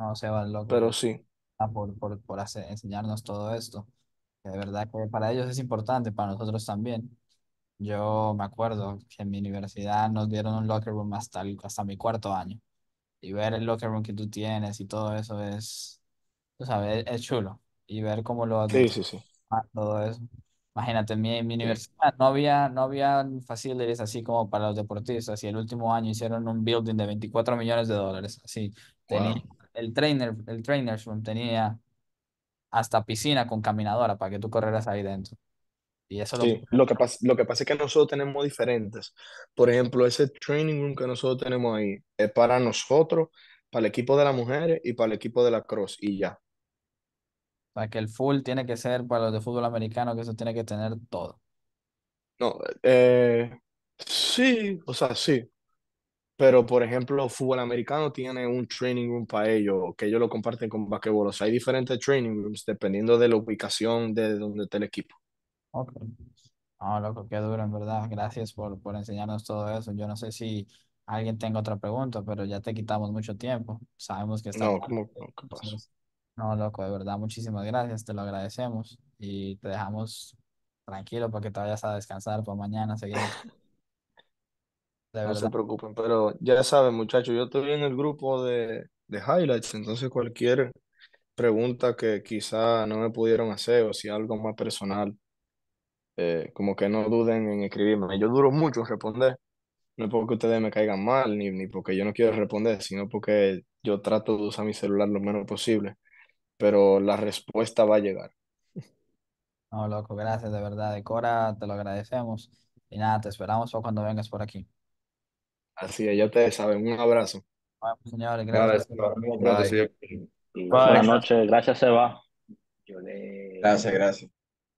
Speaker 3: No, van loco. Pero sí, ah, por, por, por hacer- enseñarnos todo esto. que de verdad que para ellos es importante, para nosotros también. Yo me acuerdo que en mi universidad nos dieron un locker room hasta, hasta mi cuarto año. Y ver el locker room que tú tienes y todo eso es, tú sabes, es chulo. Y ver cómo lo sí, sí, sí. todo eso. Imagínate, en mi, mi universidad no había, no había facilities así como para los deportistas. Y el último año hicieron un building de 24 millones de dólares. Así, el trainer, el trainers room tenía hasta piscina con caminadora para que tú correras ahí dentro.
Speaker 2: Y eso lo... que pasa, lo que pasa es que nosotros tenemos diferentes. Por ejemplo, ese training room que nosotros tenemos ahí es para nosotros, para el equipo de las mujeres y para el equipo de la cross y ya.
Speaker 3: O que el full tiene que ser para los de fútbol americano, que eso tiene que tener todo.
Speaker 2: No, eh, sí, o sea, sí, pero por ejemplo, fútbol americano tiene un training room para ellos, que ellos lo comparten con basquetbol. hay diferentes training rooms dependiendo de la ubicación de donde está el equipo.
Speaker 3: Ok. No, loco, qué duro, en verdad. Gracias por, por enseñarnos todo eso. Yo no sé si alguien tenga otra pregunta, pero ya te quitamos mucho tiempo. Sabemos que está. No, ¿cómo, pasa? No, loco, de verdad, muchísimas gracias. Te lo agradecemos y te dejamos tranquilo para que te vayas a descansar por mañana Seguimos... no se
Speaker 2: preocupen, pero ya saben, muchachos, yo estoy en el grupo de, highlights, entonces cualquier pregunta que quizá no me pudieron hacer o si algo más personal, eh, como que no duden en escribirme. Yo duro mucho en responder, no es porque ustedes me caigan mal, ni, ni porque yo no quiero responder, sino porque yo trato de usar mi celular lo menos posible, pero la respuesta va a llegar.
Speaker 3: No, loco, gracias de verdad, Decora, te lo agradecemos. Y nada, te esperamos cuando vengas por aquí.
Speaker 2: Así es, ya te saben. Un abrazo. Pues, señores, gracias. gracias.
Speaker 4: Buenas noches, gracias, Seba. Gracias,
Speaker 2: gracias.